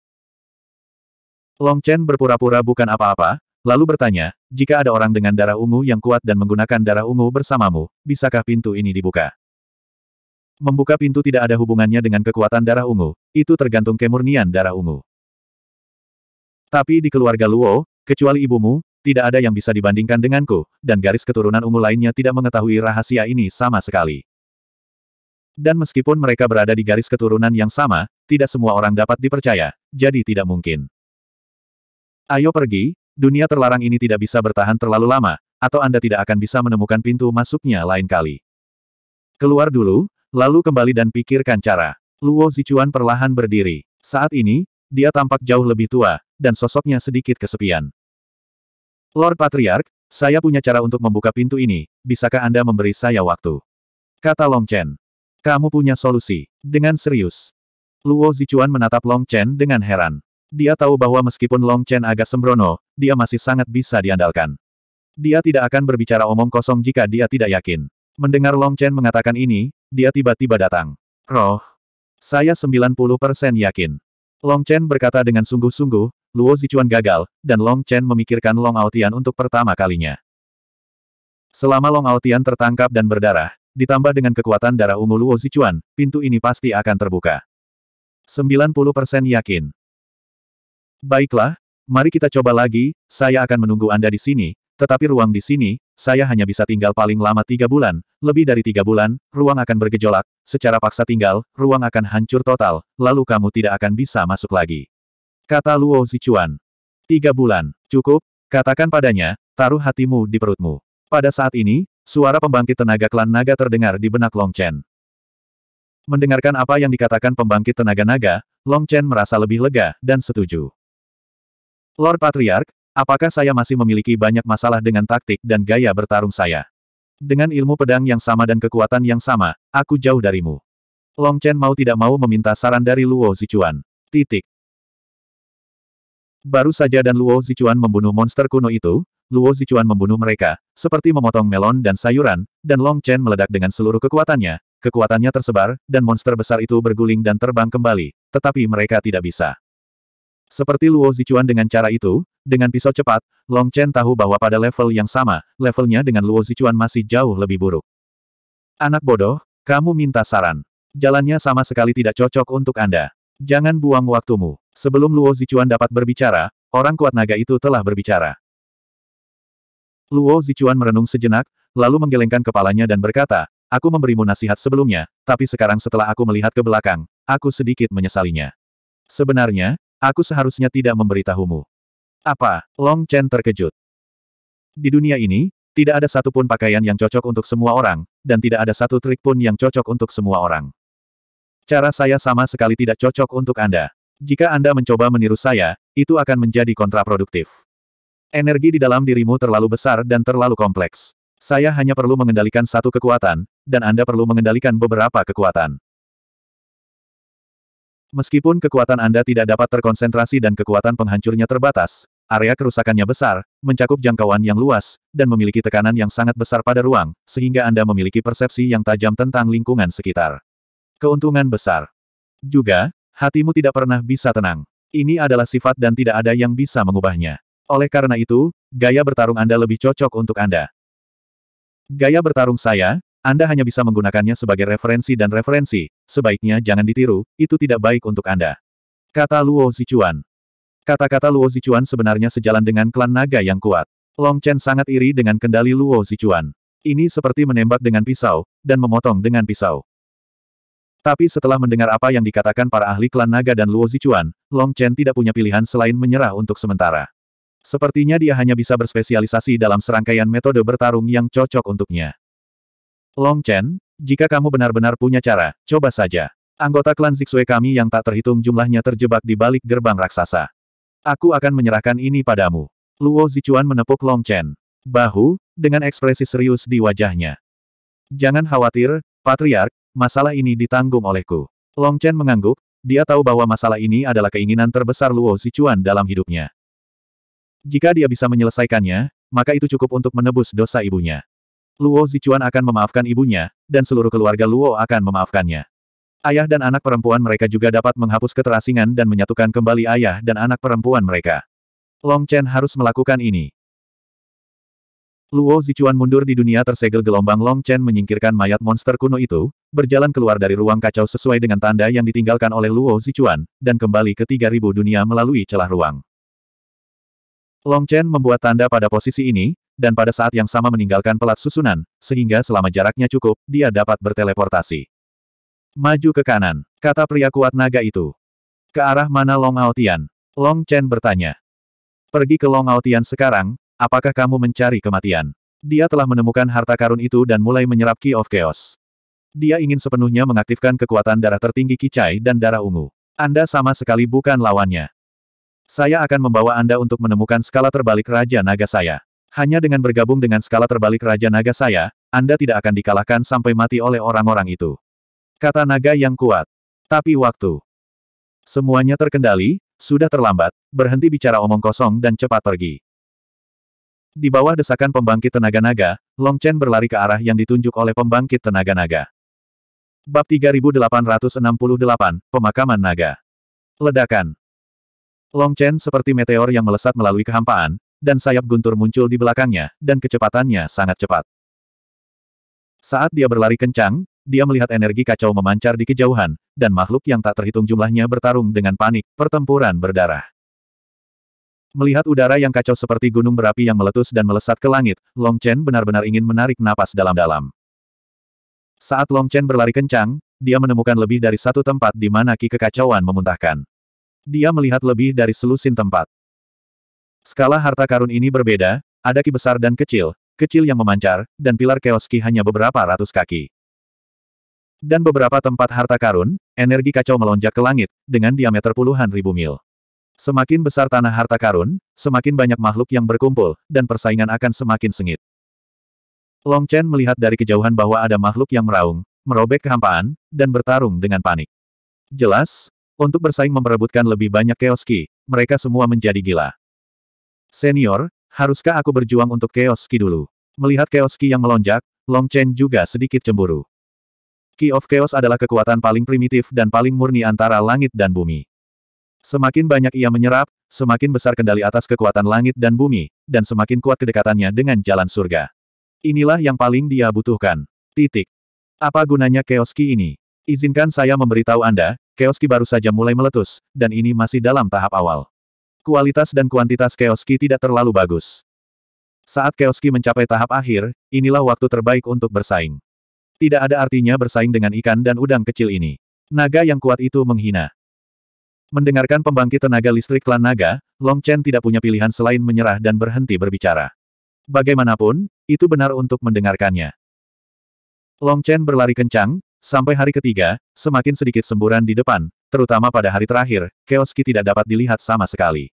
Long Chen berpura-pura bukan apa-apa, lalu bertanya, jika ada orang dengan darah ungu yang kuat dan menggunakan darah ungu bersamamu, bisakah pintu ini dibuka? Membuka pintu tidak ada hubungannya dengan kekuatan darah ungu, itu tergantung kemurnian darah ungu. Tapi di keluarga Luo, kecuali ibumu, tidak ada yang bisa dibandingkan denganku, dan garis keturunan ungu lainnya tidak mengetahui rahasia ini sama sekali. Dan meskipun mereka berada di garis keturunan yang sama, tidak semua orang dapat dipercaya, jadi tidak mungkin. Ayo pergi, dunia terlarang ini tidak bisa bertahan terlalu lama, atau Anda tidak akan bisa menemukan pintu masuknya lain kali. Keluar dulu, lalu kembali dan pikirkan cara. Luo Zichuan perlahan berdiri. Saat ini, dia tampak jauh lebih tua, dan sosoknya sedikit kesepian. Lord Patriark, saya punya cara untuk membuka pintu ini, bisakah Anda memberi saya waktu? Kata Long Chen. Kamu punya solusi. Dengan serius. Luo Zichuan menatap Long Chen dengan heran. Dia tahu bahwa meskipun Long Chen agak sembrono, dia masih sangat bisa diandalkan. Dia tidak akan berbicara omong kosong jika dia tidak yakin. Mendengar Long Chen mengatakan ini, dia tiba-tiba datang. Roh. Saya 90% yakin. Long Chen berkata dengan sungguh-sungguh, Luo Zichuan gagal, dan Long Chen memikirkan Long Aotian untuk pertama kalinya. Selama Long Aotian tertangkap dan berdarah, ditambah dengan kekuatan darah ungu Luo Zichuan, pintu ini pasti akan terbuka. 90% yakin. Baiklah, mari kita coba lagi, saya akan menunggu Anda di sini, tetapi ruang di sini, saya hanya bisa tinggal paling lama tiga bulan, lebih dari tiga bulan, ruang akan bergejolak, secara paksa tinggal, ruang akan hancur total, lalu kamu tidak akan bisa masuk lagi. Kata Luo Zichuan. Tiga bulan, cukup, katakan padanya, taruh hatimu di perutmu. Pada saat ini, suara pembangkit tenaga klan naga terdengar di benak Long Chen. Mendengarkan apa yang dikatakan pembangkit tenaga naga, Long Chen merasa lebih lega, dan setuju. Lord Patriark, apakah saya masih memiliki banyak masalah dengan taktik dan gaya bertarung saya? Dengan ilmu pedang yang sama dan kekuatan yang sama, aku jauh darimu. Long Chen mau tidak mau meminta saran dari Luo Zichuan. Titik. Baru saja dan Luo Zichuan membunuh monster kuno itu, Luo Zichuan membunuh mereka, seperti memotong melon dan sayuran, dan Long Chen meledak dengan seluruh kekuatannya. Kekuatannya tersebar, dan monster besar itu berguling dan terbang kembali, tetapi mereka tidak bisa. Seperti Luo Zichuan dengan cara itu, dengan pisau cepat, Long Chen tahu bahwa pada level yang sama, levelnya dengan Luo Zichuan masih jauh lebih buruk. Anak bodoh, kamu minta saran. Jalannya sama sekali tidak cocok untuk Anda. Jangan buang waktumu. Sebelum Luo Zichuan dapat berbicara, orang kuat naga itu telah berbicara. Luo Zichuan merenung sejenak, lalu menggelengkan kepalanya dan berkata, Aku memberimu nasihat sebelumnya, tapi sekarang setelah aku melihat ke belakang, aku sedikit menyesalinya. Sebenarnya, Aku seharusnya tidak memberitahumu. Apa? Long Chen terkejut. Di dunia ini, tidak ada satupun pakaian yang cocok untuk semua orang, dan tidak ada satu trik pun yang cocok untuk semua orang. Cara saya sama sekali tidak cocok untuk Anda. Jika Anda mencoba meniru saya, itu akan menjadi kontraproduktif. Energi di dalam dirimu terlalu besar dan terlalu kompleks. Saya hanya perlu mengendalikan satu kekuatan, dan Anda perlu mengendalikan beberapa kekuatan. Meskipun kekuatan Anda tidak dapat terkonsentrasi dan kekuatan penghancurnya terbatas, area kerusakannya besar, mencakup jangkauan yang luas, dan memiliki tekanan yang sangat besar pada ruang, sehingga Anda memiliki persepsi yang tajam tentang lingkungan sekitar. Keuntungan besar. Juga, hatimu tidak pernah bisa tenang. Ini adalah sifat dan tidak ada yang bisa mengubahnya. Oleh karena itu, gaya bertarung Anda lebih cocok untuk Anda. Gaya bertarung saya, anda hanya bisa menggunakannya sebagai referensi dan referensi, sebaiknya jangan ditiru, itu tidak baik untuk Anda. Kata Luo Zichuan. Kata-kata Luo Zichuan sebenarnya sejalan dengan klan naga yang kuat. Long Chen sangat iri dengan kendali Luo Zichuan. Ini seperti menembak dengan pisau, dan memotong dengan pisau. Tapi setelah mendengar apa yang dikatakan para ahli klan naga dan Luo Zichuan, Long Chen tidak punya pilihan selain menyerah untuk sementara. Sepertinya dia hanya bisa berspesialisasi dalam serangkaian metode bertarung yang cocok untuknya. Long Chen, jika kamu benar-benar punya cara, coba saja. Anggota klan Zixue kami yang tak terhitung jumlahnya terjebak di balik gerbang raksasa. Aku akan menyerahkan ini padamu. Luo Zichuan menepuk Long Chen. Bahu, dengan ekspresi serius di wajahnya. Jangan khawatir, Patriark, masalah ini ditanggung olehku. Long Chen mengangguk, dia tahu bahwa masalah ini adalah keinginan terbesar Luo Zichuan dalam hidupnya. Jika dia bisa menyelesaikannya, maka itu cukup untuk menebus dosa ibunya. Luo Zichuan akan memaafkan ibunya, dan seluruh keluarga Luo akan memaafkannya. Ayah dan anak perempuan mereka juga dapat menghapus keterasingan dan menyatukan kembali ayah dan anak perempuan mereka. Long Chen harus melakukan ini. Luo Zichuan mundur di dunia tersegel gelombang Long Chen menyingkirkan mayat monster kuno itu, berjalan keluar dari ruang kacau sesuai dengan tanda yang ditinggalkan oleh Luo Zichuan, dan kembali ke 3000 dunia melalui celah ruang. Long Chen membuat tanda pada posisi ini, dan pada saat yang sama meninggalkan pelat susunan, sehingga selama jaraknya cukup, dia dapat berteleportasi. Maju ke kanan, kata pria kuat naga itu. Ke arah mana Long Aotian? Long Chen bertanya. Pergi ke Long Aotian sekarang, apakah kamu mencari kematian? Dia telah menemukan harta karun itu dan mulai menyerap Key of Chaos. Dia ingin sepenuhnya mengaktifkan kekuatan darah tertinggi Kicai dan darah ungu. Anda sama sekali bukan lawannya. Saya akan membawa Anda untuk menemukan skala terbalik Raja Naga saya. Hanya dengan bergabung dengan skala terbalik Raja Naga saya, Anda tidak akan dikalahkan sampai mati oleh orang-orang itu. Kata naga yang kuat. Tapi waktu. Semuanya terkendali, sudah terlambat, berhenti bicara omong kosong dan cepat pergi. Di bawah desakan pembangkit tenaga naga, Long Chen berlari ke arah yang ditunjuk oleh pembangkit tenaga naga. Bab 3868, Pemakaman Naga. Ledakan. Long Chen seperti meteor yang melesat melalui kehampaan, dan sayap guntur muncul di belakangnya, dan kecepatannya sangat cepat. Saat dia berlari kencang, dia melihat energi kacau memancar di kejauhan, dan makhluk yang tak terhitung jumlahnya bertarung dengan panik, pertempuran berdarah. Melihat udara yang kacau seperti gunung berapi yang meletus dan melesat ke langit, Long Chen benar-benar ingin menarik napas dalam-dalam. Saat Long Chen berlari kencang, dia menemukan lebih dari satu tempat di mana ki kekacauan memuntahkan. Dia melihat lebih dari selusin tempat. Skala harta karun ini berbeda, ada ki besar dan kecil, kecil yang memancar, dan pilar keoski hanya beberapa ratus kaki. Dan beberapa tempat harta karun, energi kacau melonjak ke langit, dengan diameter puluhan ribu mil. Semakin besar tanah harta karun, semakin banyak makhluk yang berkumpul, dan persaingan akan semakin sengit. Long Chen melihat dari kejauhan bahwa ada makhluk yang meraung, merobek kehampaan, dan bertarung dengan panik. Jelas, untuk bersaing memperebutkan lebih banyak keoski, mereka semua menjadi gila. Senior, haruskah aku berjuang untuk Chaos dulu? Melihat Chaos yang melonjak, Long Chen juga sedikit cemburu. Ki of Chaos adalah kekuatan paling primitif dan paling murni antara langit dan bumi. Semakin banyak ia menyerap, semakin besar kendali atas kekuatan langit dan bumi, dan semakin kuat kedekatannya dengan jalan surga. Inilah yang paling dia butuhkan. Titik. Apa gunanya Keoski ini? Izinkan saya memberitahu Anda, Keoski baru saja mulai meletus, dan ini masih dalam tahap awal. Kualitas dan kuantitas Keoski tidak terlalu bagus. Saat Keoski mencapai tahap akhir, inilah waktu terbaik untuk bersaing. Tidak ada artinya bersaing dengan ikan dan udang kecil ini. Naga yang kuat itu menghina. Mendengarkan pembangkit tenaga listrik klan naga, Long Chen tidak punya pilihan selain menyerah dan berhenti berbicara. Bagaimanapun, itu benar untuk mendengarkannya. Long Chen berlari kencang, sampai hari ketiga, semakin sedikit semburan di depan, Terutama pada hari terakhir, Chaos tidak dapat dilihat sama sekali.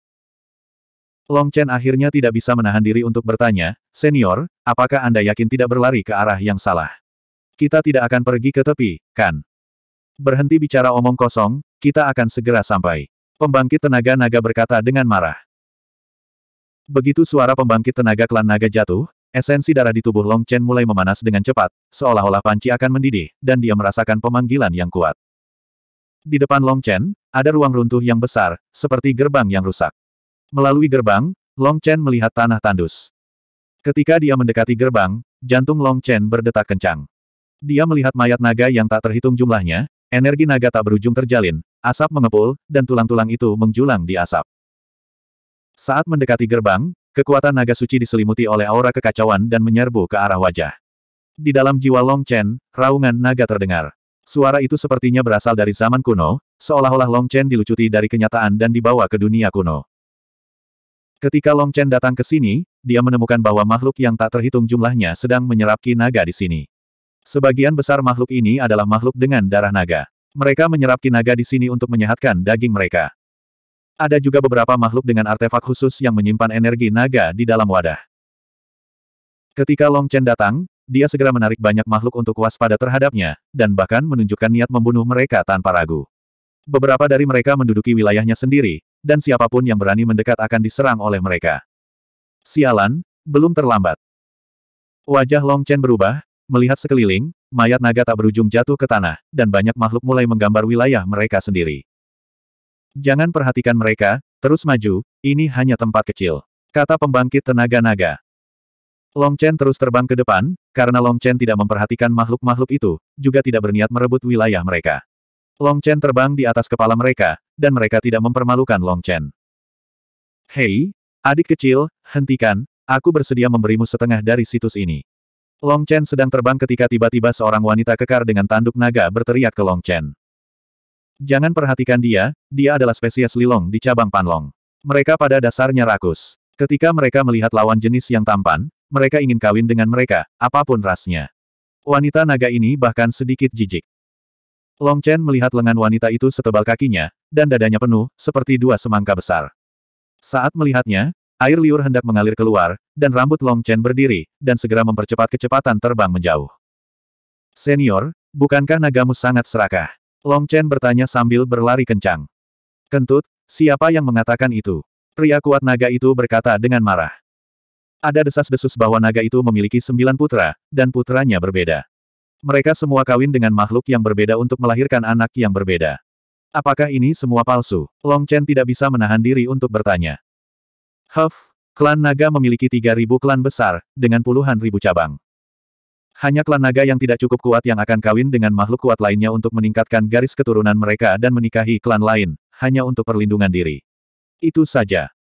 Long Chen akhirnya tidak bisa menahan diri untuk bertanya, Senior, apakah Anda yakin tidak berlari ke arah yang salah? Kita tidak akan pergi ke tepi, kan? Berhenti bicara omong kosong, kita akan segera sampai. Pembangkit tenaga naga berkata dengan marah. Begitu suara pembangkit tenaga klan naga jatuh, esensi darah di tubuh Long Chen mulai memanas dengan cepat, seolah-olah panci akan mendidih, dan dia merasakan pemanggilan yang kuat. Di depan Long Chen, ada ruang runtuh yang besar, seperti gerbang yang rusak. Melalui gerbang, Long Chen melihat tanah tandus. Ketika dia mendekati gerbang, jantung Long Chen berdetak kencang. Dia melihat mayat naga yang tak terhitung jumlahnya, energi naga tak berujung terjalin, asap mengepul, dan tulang-tulang itu menjulang di asap. Saat mendekati gerbang, kekuatan naga suci diselimuti oleh aura kekacauan dan menyerbu ke arah wajah. Di dalam jiwa Long Chen, raungan naga terdengar. Suara itu sepertinya berasal dari zaman kuno, seolah-olah Long Chen dilucuti dari kenyataan dan dibawa ke dunia kuno. Ketika Long Chen datang ke sini, dia menemukan bahwa makhluk yang tak terhitung jumlahnya sedang menyerap ki naga di sini. Sebagian besar makhluk ini adalah makhluk dengan darah naga. Mereka menyerap ki naga di sini untuk menyehatkan daging mereka. Ada juga beberapa makhluk dengan artefak khusus yang menyimpan energi naga di dalam wadah. Ketika Long Chen datang, dia segera menarik banyak makhluk untuk waspada terhadapnya, dan bahkan menunjukkan niat membunuh mereka tanpa ragu. Beberapa dari mereka menduduki wilayahnya sendiri, dan siapapun yang berani mendekat akan diserang oleh mereka. Sialan, belum terlambat. Wajah Long Chen berubah, melihat sekeliling, mayat naga tak berujung jatuh ke tanah, dan banyak makhluk mulai menggambar wilayah mereka sendiri. Jangan perhatikan mereka, terus maju, ini hanya tempat kecil. Kata pembangkit tenaga naga. Long Chen terus terbang ke depan, karena Long Chen tidak memperhatikan makhluk-makhluk itu, juga tidak berniat merebut wilayah mereka. Long Chen terbang di atas kepala mereka, dan mereka tidak mempermalukan Long Chen. Hei, adik kecil, hentikan, aku bersedia memberimu setengah dari situs ini. Long Chen sedang terbang ketika tiba-tiba seorang wanita kekar dengan tanduk naga berteriak ke Long Chen. Jangan perhatikan dia, dia adalah spesies lilong di cabang Panlong. Mereka pada dasarnya rakus. Ketika mereka melihat lawan jenis yang tampan, mereka ingin kawin dengan mereka, apapun rasnya. Wanita naga ini bahkan sedikit jijik. Long Chen melihat lengan wanita itu setebal kakinya, dan dadanya penuh, seperti dua semangka besar. Saat melihatnya, air liur hendak mengalir keluar, dan rambut Long Chen berdiri, dan segera mempercepat kecepatan terbang menjauh. Senior, bukankah nagamu sangat serakah? Long Chen bertanya sambil berlari kencang. Kentut, siapa yang mengatakan itu? Pria kuat naga itu berkata dengan marah. Ada desas-desus bahwa naga itu memiliki sembilan putra, dan putranya berbeda. Mereka semua kawin dengan makhluk yang berbeda untuk melahirkan anak yang berbeda. Apakah ini semua palsu? Long Chen tidak bisa menahan diri untuk bertanya. Huff, klan naga memiliki tiga ribu klan besar, dengan puluhan ribu cabang. Hanya klan naga yang tidak cukup kuat yang akan kawin dengan makhluk kuat lainnya untuk meningkatkan garis keturunan mereka dan menikahi klan lain, hanya untuk perlindungan diri. Itu saja.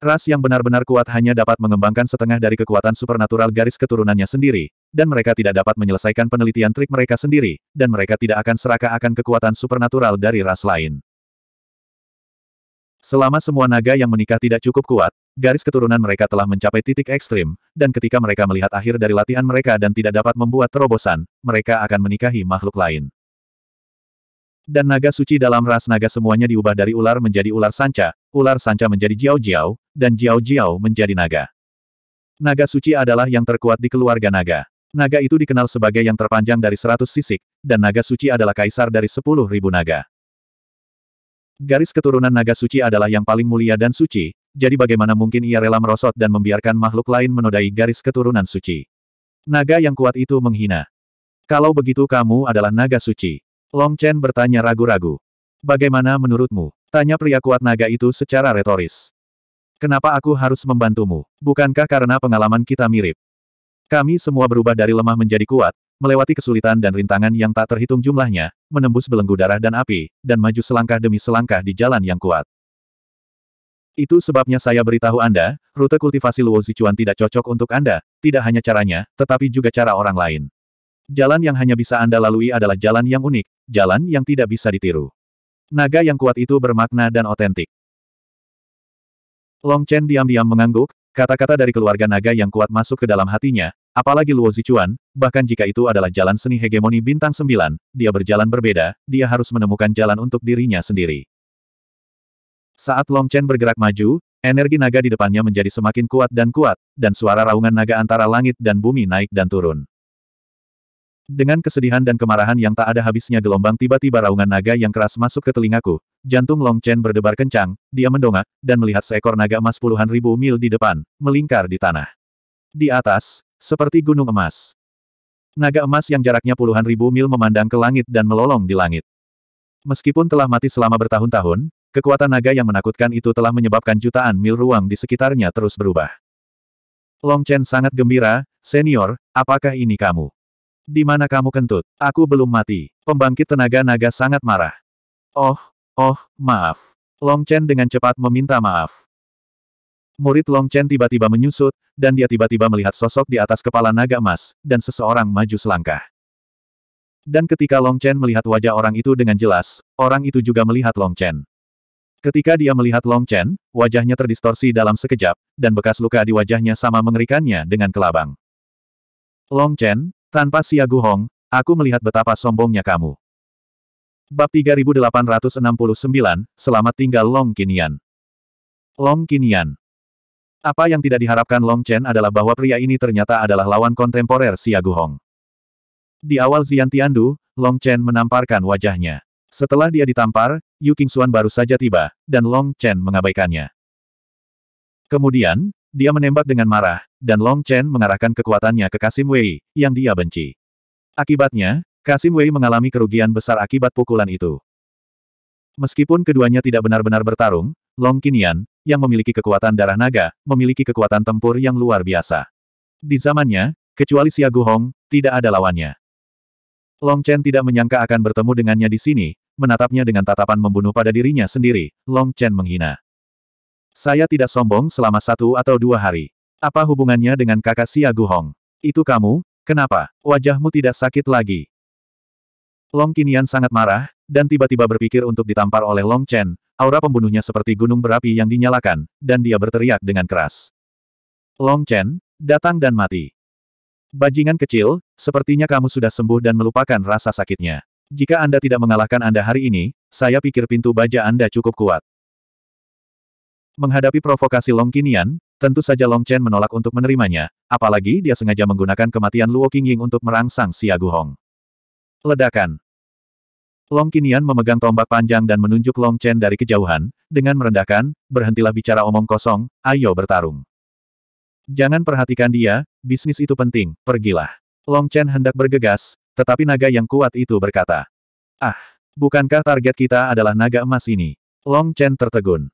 Ras yang benar-benar kuat hanya dapat mengembangkan setengah dari kekuatan supernatural garis keturunannya sendiri, dan mereka tidak dapat menyelesaikan penelitian trik mereka sendiri, dan mereka tidak akan serakah akan kekuatan supernatural dari ras lain. Selama semua naga yang menikah tidak cukup kuat, garis keturunan mereka telah mencapai titik ekstrim, dan ketika mereka melihat akhir dari latihan mereka dan tidak dapat membuat terobosan, mereka akan menikahi makhluk lain. Dan naga suci dalam ras naga semuanya diubah dari ular menjadi ular sanca, ular sanca menjadi jiao-jiao, dan jiao-jiao menjadi naga. Naga suci adalah yang terkuat di keluarga naga. Naga itu dikenal sebagai yang terpanjang dari seratus sisik, dan naga suci adalah kaisar dari sepuluh ribu naga. Garis keturunan naga suci adalah yang paling mulia dan suci, jadi bagaimana mungkin ia rela merosot dan membiarkan makhluk lain menodai garis keturunan suci. Naga yang kuat itu menghina. Kalau begitu kamu adalah naga suci. Long Chen bertanya ragu-ragu. Bagaimana menurutmu? Tanya pria kuat naga itu secara retoris. Kenapa aku harus membantumu? Bukankah karena pengalaman kita mirip? Kami semua berubah dari lemah menjadi kuat, melewati kesulitan dan rintangan yang tak terhitung jumlahnya, menembus belenggu darah dan api, dan maju selangkah demi selangkah di jalan yang kuat. Itu sebabnya saya beritahu Anda, rute kultivasi Luo Zichuan tidak cocok untuk Anda, tidak hanya caranya, tetapi juga cara orang lain. Jalan yang hanya bisa Anda lalui adalah jalan yang unik, jalan yang tidak bisa ditiru. Naga yang kuat itu bermakna dan otentik. Long Chen diam-diam mengangguk, kata-kata dari keluarga naga yang kuat masuk ke dalam hatinya, apalagi Luo Zichuan, bahkan jika itu adalah jalan seni hegemoni bintang sembilan, dia berjalan berbeda, dia harus menemukan jalan untuk dirinya sendiri. Saat Long Chen bergerak maju, Energi naga di depannya menjadi semakin kuat dan kuat, dan suara raungan naga antara langit dan bumi naik dan turun. Dengan kesedihan dan kemarahan yang tak ada habisnya gelombang tiba-tiba raungan naga yang keras masuk ke telingaku, jantung Long Chen berdebar kencang, dia mendongak, dan melihat seekor naga emas puluhan ribu mil di depan, melingkar di tanah. Di atas, seperti gunung emas. Naga emas yang jaraknya puluhan ribu mil memandang ke langit dan melolong di langit. Meskipun telah mati selama bertahun-tahun, kekuatan naga yang menakutkan itu telah menyebabkan jutaan mil ruang di sekitarnya terus berubah. Long Chen sangat gembira, senior, apakah ini kamu? Di mana kamu kentut? Aku belum mati. Pembangkit tenaga naga sangat marah. Oh, oh, maaf. Long Chen dengan cepat meminta maaf. Murid Long Chen tiba-tiba menyusut, dan dia tiba-tiba melihat sosok di atas kepala naga emas, dan seseorang maju selangkah. Dan ketika Long Chen melihat wajah orang itu dengan jelas, orang itu juga melihat Long Chen. Ketika dia melihat Long Chen, wajahnya terdistorsi dalam sekejap, dan bekas luka di wajahnya sama mengerikannya dengan kelabang. Long Chen, tanpa Xia Guhong, aku melihat betapa sombongnya kamu. Bab 3869, Selamat Tinggal Long Kinian. Long Kinian. Apa yang tidak diharapkan Long Chen adalah bahwa pria ini ternyata adalah lawan kontemporer Xia Guhong. Di awal Xian Tiandu, Long Chen menamparkan wajahnya. Setelah dia ditampar, Yu Qingxuan baru saja tiba, dan Long Chen mengabaikannya. Kemudian, dia menembak dengan marah, dan Long Chen mengarahkan kekuatannya ke Kasim Wei, yang dia benci. Akibatnya, Kasim Wei mengalami kerugian besar akibat pukulan itu. Meskipun keduanya tidak benar-benar bertarung, Long Qinian, yang memiliki kekuatan darah naga, memiliki kekuatan tempur yang luar biasa. Di zamannya, kecuali Xia Guhong, tidak ada lawannya. Long Chen tidak menyangka akan bertemu dengannya di sini, menatapnya dengan tatapan membunuh pada dirinya sendiri, Long Chen menghina. Saya tidak sombong selama satu atau dua hari. Apa hubungannya dengan kakak Xia Hong? Itu kamu? Kenapa? Wajahmu tidak sakit lagi. Long Kinian sangat marah, dan tiba-tiba berpikir untuk ditampar oleh Long Chen, aura pembunuhnya seperti gunung berapi yang dinyalakan, dan dia berteriak dengan keras. Long Chen, datang dan mati. Bajingan kecil, sepertinya kamu sudah sembuh dan melupakan rasa sakitnya. Jika Anda tidak mengalahkan Anda hari ini, saya pikir pintu baja Anda cukup kuat. Menghadapi provokasi Long Qinian, tentu saja Long Chen menolak untuk menerimanya, apalagi dia sengaja menggunakan kematian Luo Qingying untuk merangsang Xia Guhong. Ledakan Long Qinian memegang tombak panjang dan menunjuk Long Chen dari kejauhan, dengan merendahkan, berhentilah bicara omong kosong, ayo bertarung. Jangan perhatikan dia, bisnis itu penting, pergilah. Long Chen hendak bergegas, tetapi naga yang kuat itu berkata, Ah, bukankah target kita adalah naga emas ini? Long Chen tertegun.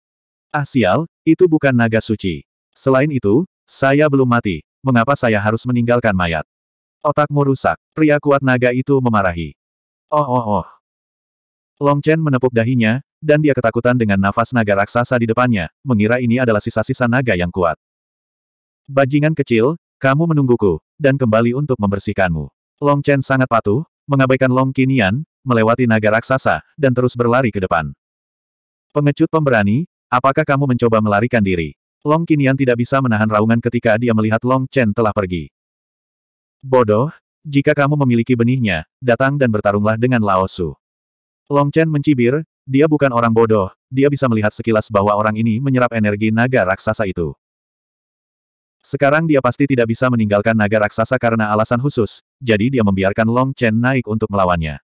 Ah sial, itu bukan naga suci. Selain itu, saya belum mati. Mengapa saya harus meninggalkan mayat? Otakmu rusak. Pria kuat naga itu memarahi. Oh oh oh. Long Chen menepuk dahinya, dan dia ketakutan dengan nafas naga raksasa di depannya, mengira ini adalah sisa-sisa naga yang kuat. Bajingan kecil, kamu menungguku, dan kembali untuk membersihkanmu. Long Chen sangat patuh, mengabaikan Long Kinian, melewati naga raksasa, dan terus berlari ke depan. Pengecut pemberani, Apakah kamu mencoba melarikan diri? Long Kinian tidak bisa menahan raungan ketika dia melihat Long Chen telah pergi. Bodoh, jika kamu memiliki benihnya, datang dan bertarunglah dengan Lao Su. Long Chen mencibir, dia bukan orang bodoh, dia bisa melihat sekilas bahwa orang ini menyerap energi naga raksasa itu. Sekarang dia pasti tidak bisa meninggalkan naga raksasa karena alasan khusus, jadi dia membiarkan Long Chen naik untuk melawannya.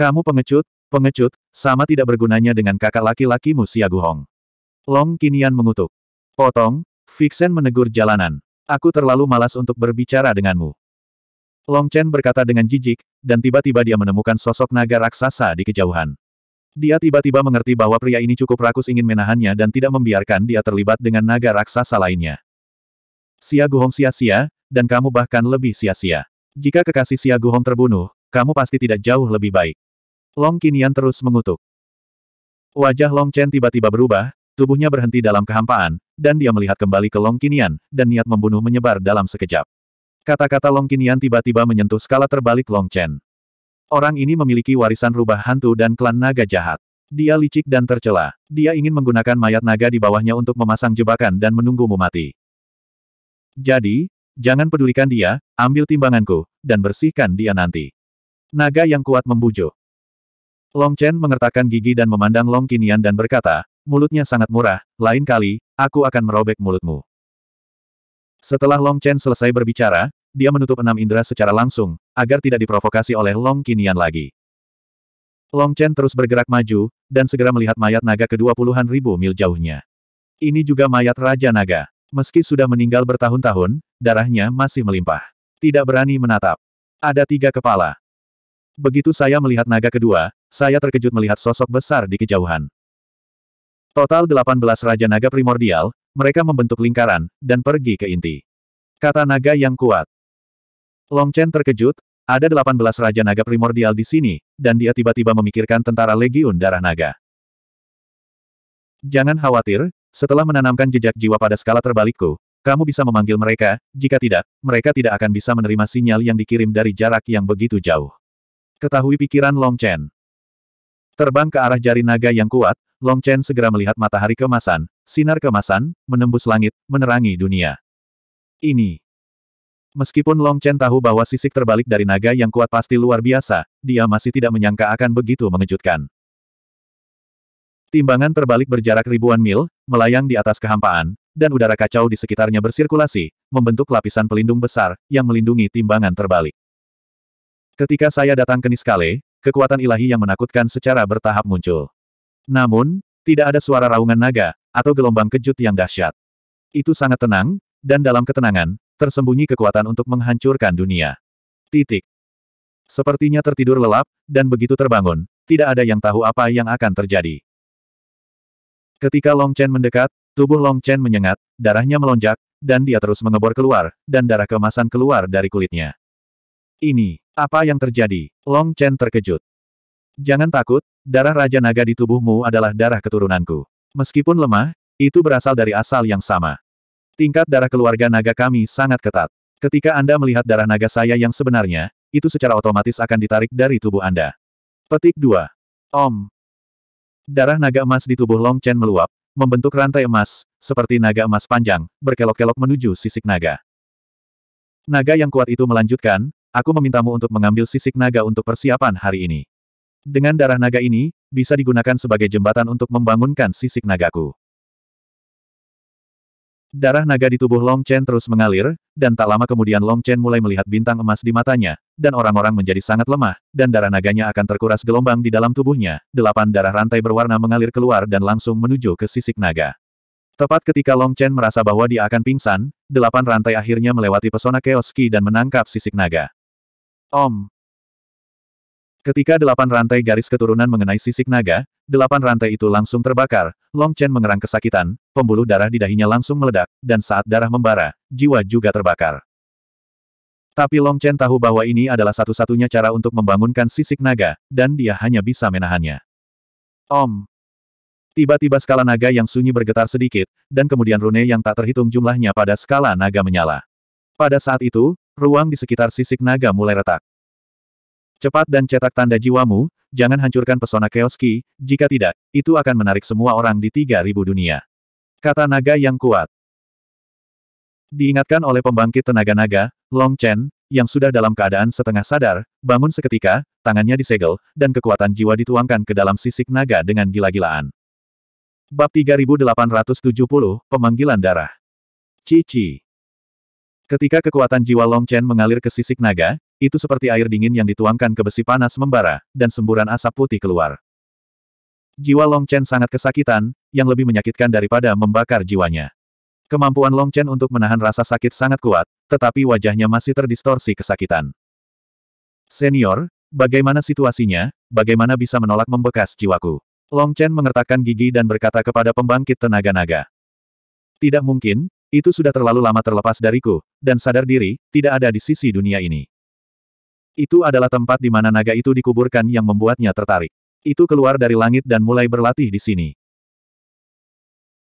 Kamu pengecut, Pengecut, sama tidak bergunanya dengan kakak laki-lakimu Siaguhong. Long Kinian mengutuk. Potong, Vixen menegur jalanan. Aku terlalu malas untuk berbicara denganmu. Long Chen berkata dengan jijik, dan tiba-tiba dia menemukan sosok naga raksasa di kejauhan. Dia tiba-tiba mengerti bahwa pria ini cukup rakus ingin menahannya dan tidak membiarkan dia terlibat dengan naga raksasa lainnya. Siaguhong Guhong sia-sia, dan kamu bahkan lebih sia-sia. Jika kekasih Siaguhong Guhong terbunuh, kamu pasti tidak jauh lebih baik. Long Qinian terus mengutuk. Wajah Long Chen tiba-tiba berubah, tubuhnya berhenti dalam kehampaan, dan dia melihat kembali ke Long Qinian, dan niat membunuh menyebar dalam sekejap. Kata-kata Long Qinian tiba-tiba menyentuh skala terbalik Long Chen. Orang ini memiliki warisan rubah hantu dan klan naga jahat. Dia licik dan tercela. Dia ingin menggunakan mayat naga di bawahnya untuk memasang jebakan dan menunggumu mati. Jadi, jangan pedulikan dia, ambil timbanganku, dan bersihkan dia nanti. Naga yang kuat membujuk. Long Chen mengertakkan gigi dan memandang Long Kinian dan berkata, mulutnya sangat murah, lain kali, aku akan merobek mulutmu. Setelah Long Chen selesai berbicara, dia menutup enam indera secara langsung, agar tidak diprovokasi oleh Long Kinian lagi. Long Chen terus bergerak maju, dan segera melihat mayat naga kedua puluhan ribu mil jauhnya. Ini juga mayat Raja Naga. Meski sudah meninggal bertahun-tahun, darahnya masih melimpah. Tidak berani menatap. Ada tiga kepala. Begitu saya melihat naga kedua, saya terkejut melihat sosok besar di kejauhan. Total 18 Raja Naga Primordial, mereka membentuk lingkaran, dan pergi ke inti. Kata naga yang kuat. Long Chen terkejut, ada 18 Raja Naga Primordial di sini, dan dia tiba-tiba memikirkan tentara Legiun Darah Naga. Jangan khawatir, setelah menanamkan jejak jiwa pada skala terbalikku, kamu bisa memanggil mereka, jika tidak, mereka tidak akan bisa menerima sinyal yang dikirim dari jarak yang begitu jauh. Ketahui pikiran Long Chen. Terbang ke arah jari naga yang kuat, Long Chen segera melihat matahari kemasan, sinar kemasan, menembus langit, menerangi dunia. Ini. Meskipun Long Chen tahu bahwa sisik terbalik dari naga yang kuat pasti luar biasa, dia masih tidak menyangka akan begitu mengejutkan. Timbangan terbalik berjarak ribuan mil, melayang di atas kehampaan, dan udara kacau di sekitarnya bersirkulasi, membentuk lapisan pelindung besar, yang melindungi timbangan terbalik. Ketika saya datang ke Niskale, kekuatan ilahi yang menakutkan secara bertahap muncul. Namun, tidak ada suara raungan naga, atau gelombang kejut yang dahsyat. Itu sangat tenang, dan dalam ketenangan, tersembunyi kekuatan untuk menghancurkan dunia. Titik. Sepertinya tertidur lelap, dan begitu terbangun, tidak ada yang tahu apa yang akan terjadi. Ketika Long Chen mendekat, tubuh Long Chen menyengat, darahnya melonjak, dan dia terus mengebor keluar, dan darah kemasan keluar dari kulitnya. Ini, apa yang terjadi? Long Chen terkejut. Jangan takut, darah Raja Naga di tubuhmu adalah darah keturunanku. Meskipun lemah, itu berasal dari asal yang sama. Tingkat darah keluarga naga kami sangat ketat. Ketika Anda melihat darah naga saya yang sebenarnya, itu secara otomatis akan ditarik dari tubuh Anda. Petik 2. Om. Darah naga emas di tubuh Long Chen meluap, membentuk rantai emas, seperti naga emas panjang, berkelok-kelok menuju sisik naga. Naga yang kuat itu melanjutkan, Aku memintamu untuk mengambil sisik naga untuk persiapan hari ini. Dengan darah naga ini, bisa digunakan sebagai jembatan untuk membangunkan sisik nagaku. Darah naga di tubuh Long Chen terus mengalir, dan tak lama kemudian Long Chen mulai melihat bintang emas di matanya, dan orang-orang menjadi sangat lemah, dan darah naganya akan terkuras gelombang di dalam tubuhnya. Delapan darah rantai berwarna mengalir keluar dan langsung menuju ke sisik naga. Tepat ketika Long Chen merasa bahwa dia akan pingsan, delapan rantai akhirnya melewati pesona Keoski dan menangkap sisik naga. Om. Ketika delapan rantai garis keturunan mengenai sisik naga, delapan rantai itu langsung terbakar, Long Chen mengerang kesakitan, pembuluh darah di dahinya langsung meledak, dan saat darah membara, jiwa juga terbakar. Tapi Long Chen tahu bahwa ini adalah satu-satunya cara untuk membangunkan sisik naga, dan dia hanya bisa menahannya. Om. Tiba-tiba skala naga yang sunyi bergetar sedikit, dan kemudian rune yang tak terhitung jumlahnya pada skala naga menyala. Pada saat itu, ruang di sekitar sisik naga mulai retak. Cepat dan cetak tanda jiwamu, jangan hancurkan pesona Keoski, jika tidak, itu akan menarik semua orang di 3000 dunia. Kata naga yang kuat. Diingatkan oleh pembangkit tenaga-naga, Long Chen, yang sudah dalam keadaan setengah sadar, bangun seketika, tangannya disegel, dan kekuatan jiwa dituangkan ke dalam sisik naga dengan gila-gilaan. Bab 3870, Pemanggilan Darah. Cici. Ketika kekuatan jiwa Long Chen mengalir ke sisik naga, itu seperti air dingin yang dituangkan ke besi panas membara, dan semburan asap putih keluar. Jiwa Long Chen sangat kesakitan, yang lebih menyakitkan daripada membakar jiwanya. Kemampuan Long Chen untuk menahan rasa sakit sangat kuat, tetapi wajahnya masih terdistorsi kesakitan. Senior, bagaimana situasinya, bagaimana bisa menolak membekas jiwaku? Long Chen mengertakkan gigi dan berkata kepada pembangkit tenaga naga. Tidak mungkin, itu sudah terlalu lama terlepas dariku, dan sadar diri, tidak ada di sisi dunia ini. Itu adalah tempat di mana naga itu dikuburkan yang membuatnya tertarik. Itu keluar dari langit dan mulai berlatih di sini.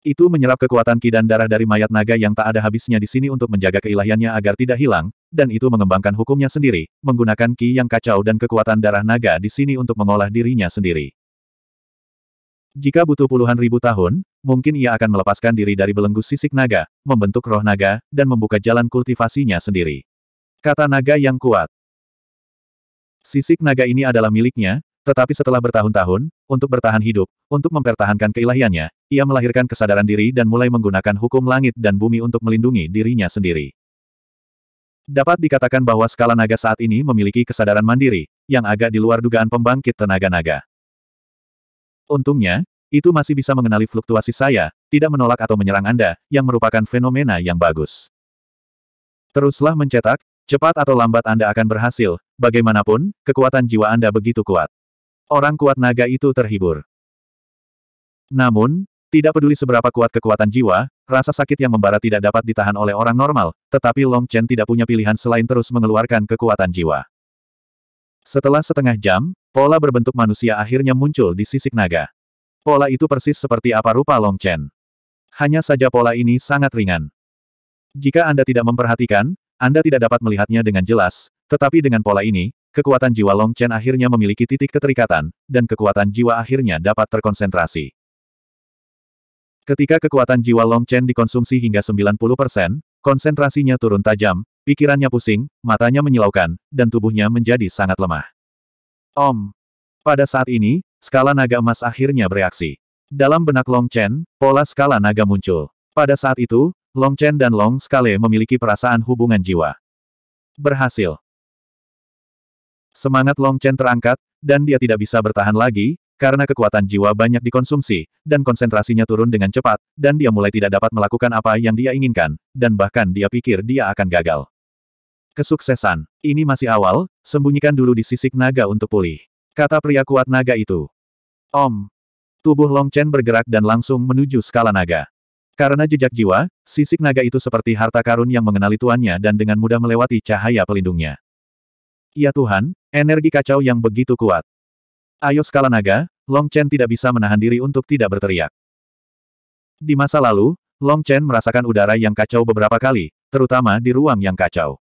Itu menyerap kekuatan ki dan darah dari mayat naga yang tak ada habisnya di sini untuk menjaga keilahiannya agar tidak hilang, dan itu mengembangkan hukumnya sendiri, menggunakan ki yang kacau dan kekuatan darah naga di sini untuk mengolah dirinya sendiri. Jika butuh puluhan ribu tahun, mungkin ia akan melepaskan diri dari belenggu sisik naga, membentuk roh naga, dan membuka jalan kultivasinya sendiri. Kata naga yang kuat. Sisik naga ini adalah miliknya, tetapi setelah bertahun-tahun, untuk bertahan hidup, untuk mempertahankan keilahiannya, ia melahirkan kesadaran diri dan mulai menggunakan hukum langit dan bumi untuk melindungi dirinya sendiri. Dapat dikatakan bahwa skala naga saat ini memiliki kesadaran mandiri, yang agak di luar dugaan pembangkit tenaga naga. Untungnya, itu masih bisa mengenali fluktuasi saya, tidak menolak atau menyerang Anda, yang merupakan fenomena yang bagus. Teruslah mencetak, cepat atau lambat Anda akan berhasil, bagaimanapun, kekuatan jiwa Anda begitu kuat. Orang kuat naga itu terhibur. Namun, tidak peduli seberapa kuat kekuatan jiwa, rasa sakit yang membara tidak dapat ditahan oleh orang normal, tetapi Long Chen tidak punya pilihan selain terus mengeluarkan kekuatan jiwa. Setelah setengah jam, pola berbentuk manusia akhirnya muncul di sisik naga. Pola itu persis seperti apa rupa Long Chen. Hanya saja pola ini sangat ringan. Jika Anda tidak memperhatikan, Anda tidak dapat melihatnya dengan jelas, tetapi dengan pola ini, kekuatan jiwa Long Chen akhirnya memiliki titik keterikatan, dan kekuatan jiwa akhirnya dapat terkonsentrasi. Ketika kekuatan jiwa Long Chen dikonsumsi hingga 90%, konsentrasinya turun tajam, pikirannya pusing, matanya menyilaukan, dan tubuhnya menjadi sangat lemah. Om. Pada saat ini, Skala naga emas akhirnya bereaksi. Dalam benak Long Chen, pola skala naga muncul. Pada saat itu, Long Chen dan Long Skale memiliki perasaan hubungan jiwa. Berhasil. Semangat Long Chen terangkat, dan dia tidak bisa bertahan lagi, karena kekuatan jiwa banyak dikonsumsi, dan konsentrasinya turun dengan cepat, dan dia mulai tidak dapat melakukan apa yang dia inginkan, dan bahkan dia pikir dia akan gagal. Kesuksesan. Ini masih awal, sembunyikan dulu di sisik naga untuk pulih. Kata pria kuat naga itu. Om. Tubuh Long Chen bergerak dan langsung menuju skala naga. Karena jejak jiwa, sisik naga itu seperti harta karun yang mengenali tuannya dan dengan mudah melewati cahaya pelindungnya. Ya Tuhan, energi kacau yang begitu kuat. Ayo skala naga, Long Chen tidak bisa menahan diri untuk tidak berteriak. Di masa lalu, Long Chen merasakan udara yang kacau beberapa kali, terutama di ruang yang kacau.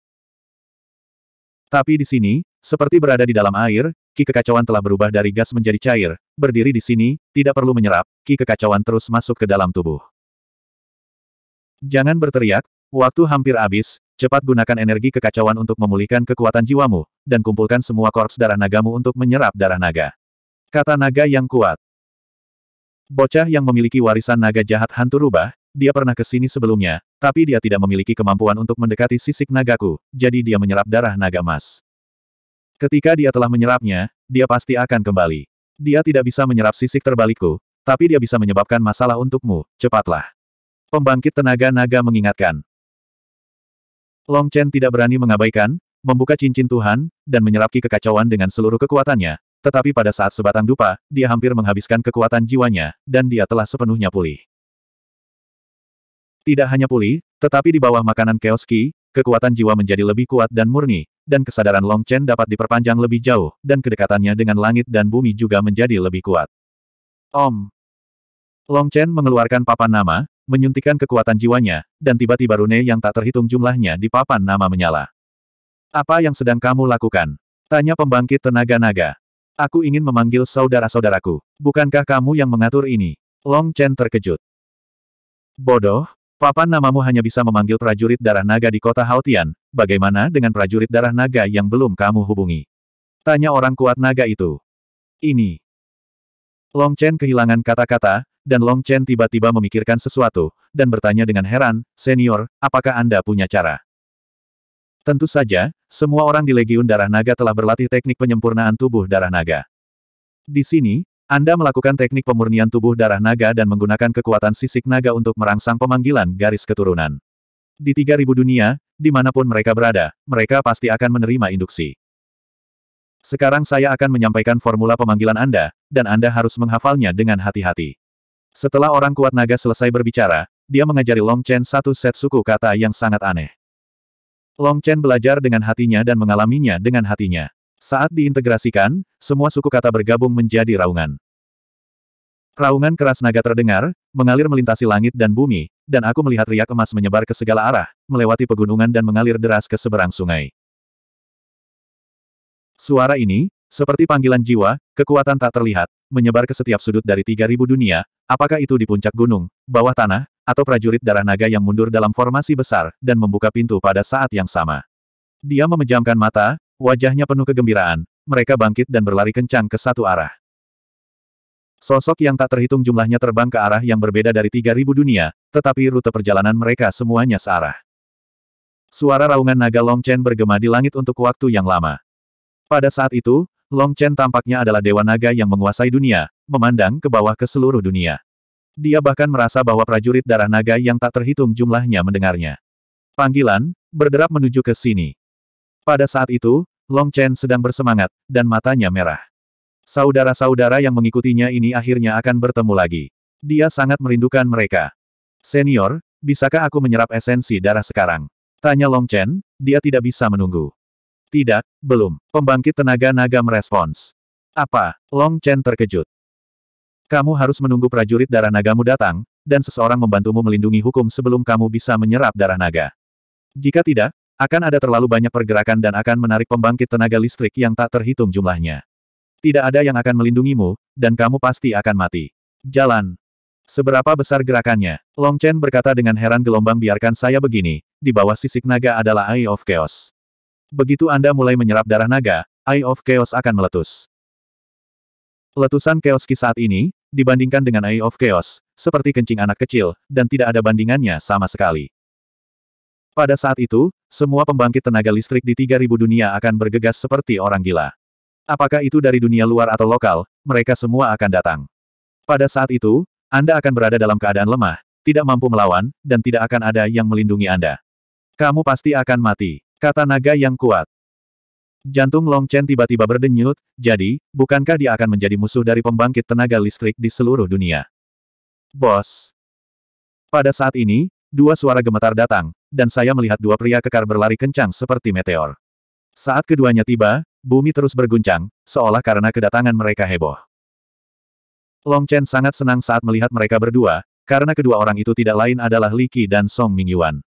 Tapi di sini, seperti berada di dalam air, ki kekacauan telah berubah dari gas menjadi cair, berdiri di sini, tidak perlu menyerap, ki kekacauan terus masuk ke dalam tubuh. Jangan berteriak, waktu hampir habis, cepat gunakan energi kekacauan untuk memulihkan kekuatan jiwamu, dan kumpulkan semua korps darah nagamu untuk menyerap darah naga. Kata naga yang kuat. Bocah yang memiliki warisan naga jahat hantu rubah, dia pernah ke sini sebelumnya, tapi dia tidak memiliki kemampuan untuk mendekati sisik nagaku, jadi dia menyerap darah naga emas. Ketika dia telah menyerapnya, dia pasti akan kembali. Dia tidak bisa menyerap sisik terbalikku, tapi dia bisa menyebabkan masalah untukmu, cepatlah. Pembangkit tenaga naga mengingatkan. Long Chen tidak berani mengabaikan, membuka cincin Tuhan, dan menyerap kekacauan dengan seluruh kekuatannya, tetapi pada saat sebatang dupa, dia hampir menghabiskan kekuatan jiwanya, dan dia telah sepenuhnya pulih. Tidak hanya pulih, tetapi di bawah makanan keoski, kekuatan jiwa menjadi lebih kuat dan murni, dan kesadaran Long Chen dapat diperpanjang lebih jauh, dan kedekatannya dengan langit dan bumi juga menjadi lebih kuat. Om. Long Chen mengeluarkan papan nama, menyuntikkan kekuatan jiwanya, dan tiba-tiba rune yang tak terhitung jumlahnya di papan nama menyala. Apa yang sedang kamu lakukan? Tanya pembangkit tenaga naga. Aku ingin memanggil saudara-saudaraku. Bukankah kamu yang mengatur ini? Long Chen terkejut. Bodoh, Papan namamu hanya bisa memanggil prajurit darah naga di kota Haotian, bagaimana dengan prajurit darah naga yang belum kamu hubungi? Tanya orang kuat naga itu. Ini. Long Chen kehilangan kata-kata, dan Long Chen tiba-tiba memikirkan sesuatu, dan bertanya dengan heran, Senior, apakah Anda punya cara? Tentu saja, semua orang di Legiun Darah Naga telah berlatih teknik penyempurnaan tubuh darah naga. Di sini, anda melakukan teknik pemurnian tubuh darah naga dan menggunakan kekuatan sisik naga untuk merangsang pemanggilan garis keturunan. Di 3000 dunia, dimanapun mereka berada, mereka pasti akan menerima induksi. Sekarang saya akan menyampaikan formula pemanggilan Anda, dan Anda harus menghafalnya dengan hati-hati. Setelah orang kuat naga selesai berbicara, dia mengajari Long Chen satu set suku kata yang sangat aneh. Long Chen belajar dengan hatinya dan mengalaminya dengan hatinya. Saat diintegrasikan, semua suku kata bergabung menjadi raungan. Raungan keras naga terdengar, mengalir melintasi langit dan bumi, dan aku melihat riak emas menyebar ke segala arah, melewati pegunungan dan mengalir deras ke seberang sungai. Suara ini, seperti panggilan jiwa, kekuatan tak terlihat, menyebar ke setiap sudut dari 3000 dunia, apakah itu di puncak gunung, bawah tanah, atau prajurit darah naga yang mundur dalam formasi besar, dan membuka pintu pada saat yang sama. Dia memejamkan mata, Wajahnya penuh kegembiraan, mereka bangkit dan berlari kencang ke satu arah. Sosok yang tak terhitung jumlahnya terbang ke arah yang berbeda dari 3.000 dunia, tetapi rute perjalanan mereka semuanya searah. Suara raungan naga Long Chen bergema di langit untuk waktu yang lama. Pada saat itu, Long Chen tampaknya adalah dewa naga yang menguasai dunia, memandang ke bawah ke seluruh dunia. Dia bahkan merasa bahwa prajurit darah naga yang tak terhitung jumlahnya mendengarnya. Panggilan, berderap menuju ke sini. Pada saat itu, Long Chen sedang bersemangat, dan matanya merah. Saudara-saudara yang mengikutinya ini akhirnya akan bertemu lagi. Dia sangat merindukan mereka. Senior, bisakah aku menyerap esensi darah sekarang? Tanya Long Chen, dia tidak bisa menunggu. Tidak, belum. Pembangkit tenaga naga merespons. Apa? Long Chen terkejut. Kamu harus menunggu prajurit darah nagamu datang, dan seseorang membantumu melindungi hukum sebelum kamu bisa menyerap darah naga. Jika tidak, akan ada terlalu banyak pergerakan dan akan menarik pembangkit tenaga listrik yang tak terhitung jumlahnya. Tidak ada yang akan melindungimu, dan kamu pasti akan mati. Jalan. Seberapa besar gerakannya? Long Chen berkata dengan heran gelombang biarkan saya begini, di bawah sisik naga adalah Eye of Chaos. Begitu Anda mulai menyerap darah naga, Eye of Chaos akan meletus. Letusan Chaos Ki saat ini, dibandingkan dengan Eye of Chaos, seperti kencing anak kecil, dan tidak ada bandingannya sama sekali. Pada saat itu, semua pembangkit tenaga listrik di 3000 dunia akan bergegas seperti orang gila. Apakah itu dari dunia luar atau lokal, mereka semua akan datang. Pada saat itu, Anda akan berada dalam keadaan lemah, tidak mampu melawan, dan tidak akan ada yang melindungi Anda. Kamu pasti akan mati, kata naga yang kuat. Jantung Long Chen tiba-tiba berdenyut, jadi, bukankah dia akan menjadi musuh dari pembangkit tenaga listrik di seluruh dunia? Bos. Pada saat ini, Dua suara gemetar datang, dan saya melihat dua pria kekar berlari kencang seperti meteor. Saat keduanya tiba, bumi terus berguncang, seolah karena kedatangan mereka heboh. Long Chen sangat senang saat melihat mereka berdua, karena kedua orang itu tidak lain adalah Li Qi dan Song Mingyuan.